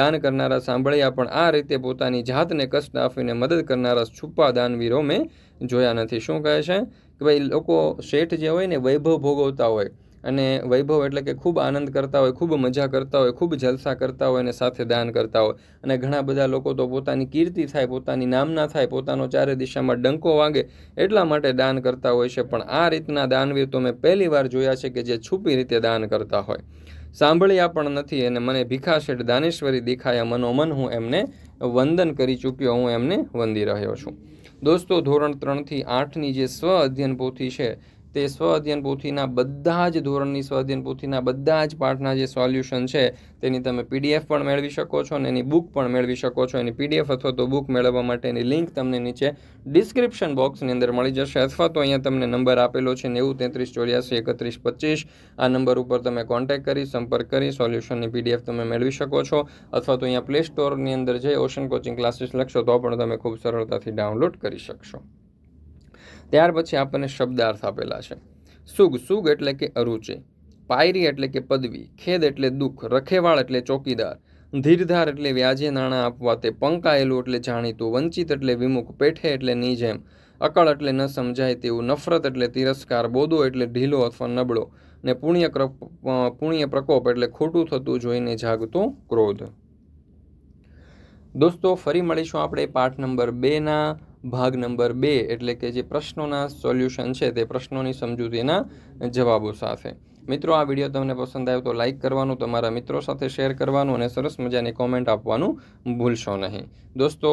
દાન કરનારા સાંભળ્યા પણ આ રીતે પોતાની જાતને કષ્ટ આપીને મદદ કરનારા છુપા દાનવીરો મેં જોયા નથી શું કહે છે કે ભાઈ લોકો શેઠ જે હોય ને વૈભવ ભોગવતા હોય અને વૈભવ એટલે કે ખૂબ આનંદ કરતા હોય ખૂબ મજા કરતા હોય ખૂબ જલસા કરતા હોય અને સાથે દાન કરતા હોય અને ઘણા બધા લોકો તો પોતાની કીર્તિ થાય પોતાની નામના થાય પોતાનો ચારે દિશામાં ડંકો વાગે એટલા માટે દાન કરતા હોય છે પણ આ રીતના દાનવીર તો મેં પહેલી વાર જોયા છે કે જે છુપી રીતે દાન કરતા હોય સાંભળ્યા પણ નથી અને મને ભીખાશેઠ દાનેશ્વરી દેખાયા મનોમન હું એમને વંદન કરી ચૂક્યો હું એમને વંદી રહ્યો છું દોસ્તો ધોરણ ત્રણથી આઠની જે સ્વ અધ્યયન પોથી છે તે સ્વ અધ્યયન પોથીના બધા જ ધોરણની સ્વ અધ્યયન પોથીના બધા જ પાઠના જે સોલ્યુશન છે તેની તમે પીડીએફ પણ મેળવી શકો છો અને એની બુક પણ મેળવી શકો છો એની પીડીએફ અથવા તો બુક મેળવવા માટેની લિંક તમને નીચે ડિસ્ક્રિપ્શન બોક્સની અંદર મળી જશે અથવા તો અહીંયા તમને નંબર આપેલો છે નેવું તેત્રીસ ચોર્યાસી એકત્રીસ પચીસ આ નંબર ઉપર તમે કોન્ટેક્ટ કરી સંપર્ક કરી સોલ્યુશનની પીડીએફ તમે મેળવી શકો છો અથવા તો અહીંયા પ્લે સ્ટોરની અંદર જે ઓશન કોચિંગ ક્લાસીસ લખશો તો પણ તમે ખૂબ સરળતાથી ડાઉનલોડ કરી શકશો ત્યાર પછી આપણને શબ્દાર્થ આપેલા છે સુગ સુગ એટલે કે અરુચિ પાયરી એટલે કે પદવી ખેદ એટલે દુઃખ રખેવાળ એટલે ચોકીદાર ધીરધાર એટલે વ્યાજે નાણાં આપવા તે પંકાયેલું એટલે જાણીતું વંચિત એટલે વિમુખ પેઠે એટલે નીજેમ અકળ એટલે ન સમજાય તેવું નફરત એટલે તિરસ્કાર બોદો એટલે ઢીલો અથવા નબળો ને પુણ્ય પુણ્ય પ્રકોપ એટલે ખોટું થતું જોઈને જાગતો ક્રોધ દોસ્તો ફરી મળીશું આપણે પાઠ નંબર બેના ભાગ નંબર બે એટલે કે જે પ્રશ્નોના સોલ્યુશન છે તે પ્રશ્નોની સમજૂતીના જવાબો સાથે મિત્રો આ વિડીયો તમને પસંદ આવ્યો તો લાઇક કરવાનું તમારા મિત્રો સાથે શેર કરવાનું અને સરસ મજાની કોમેન્ટ આપવાનું ભૂલશો નહીં દોસ્તો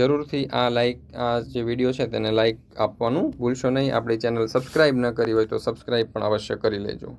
જરૂરથી આ લાઇક આ જે વિડીયો છે તેને લાઇક આપવાનું ભૂલશો નહીં આપણી ચેનલ સબસ્ક્રાઈબ ન કરી હોય તો સબસ્ક્રાઈબ પણ અવશ્ય કરી લેજો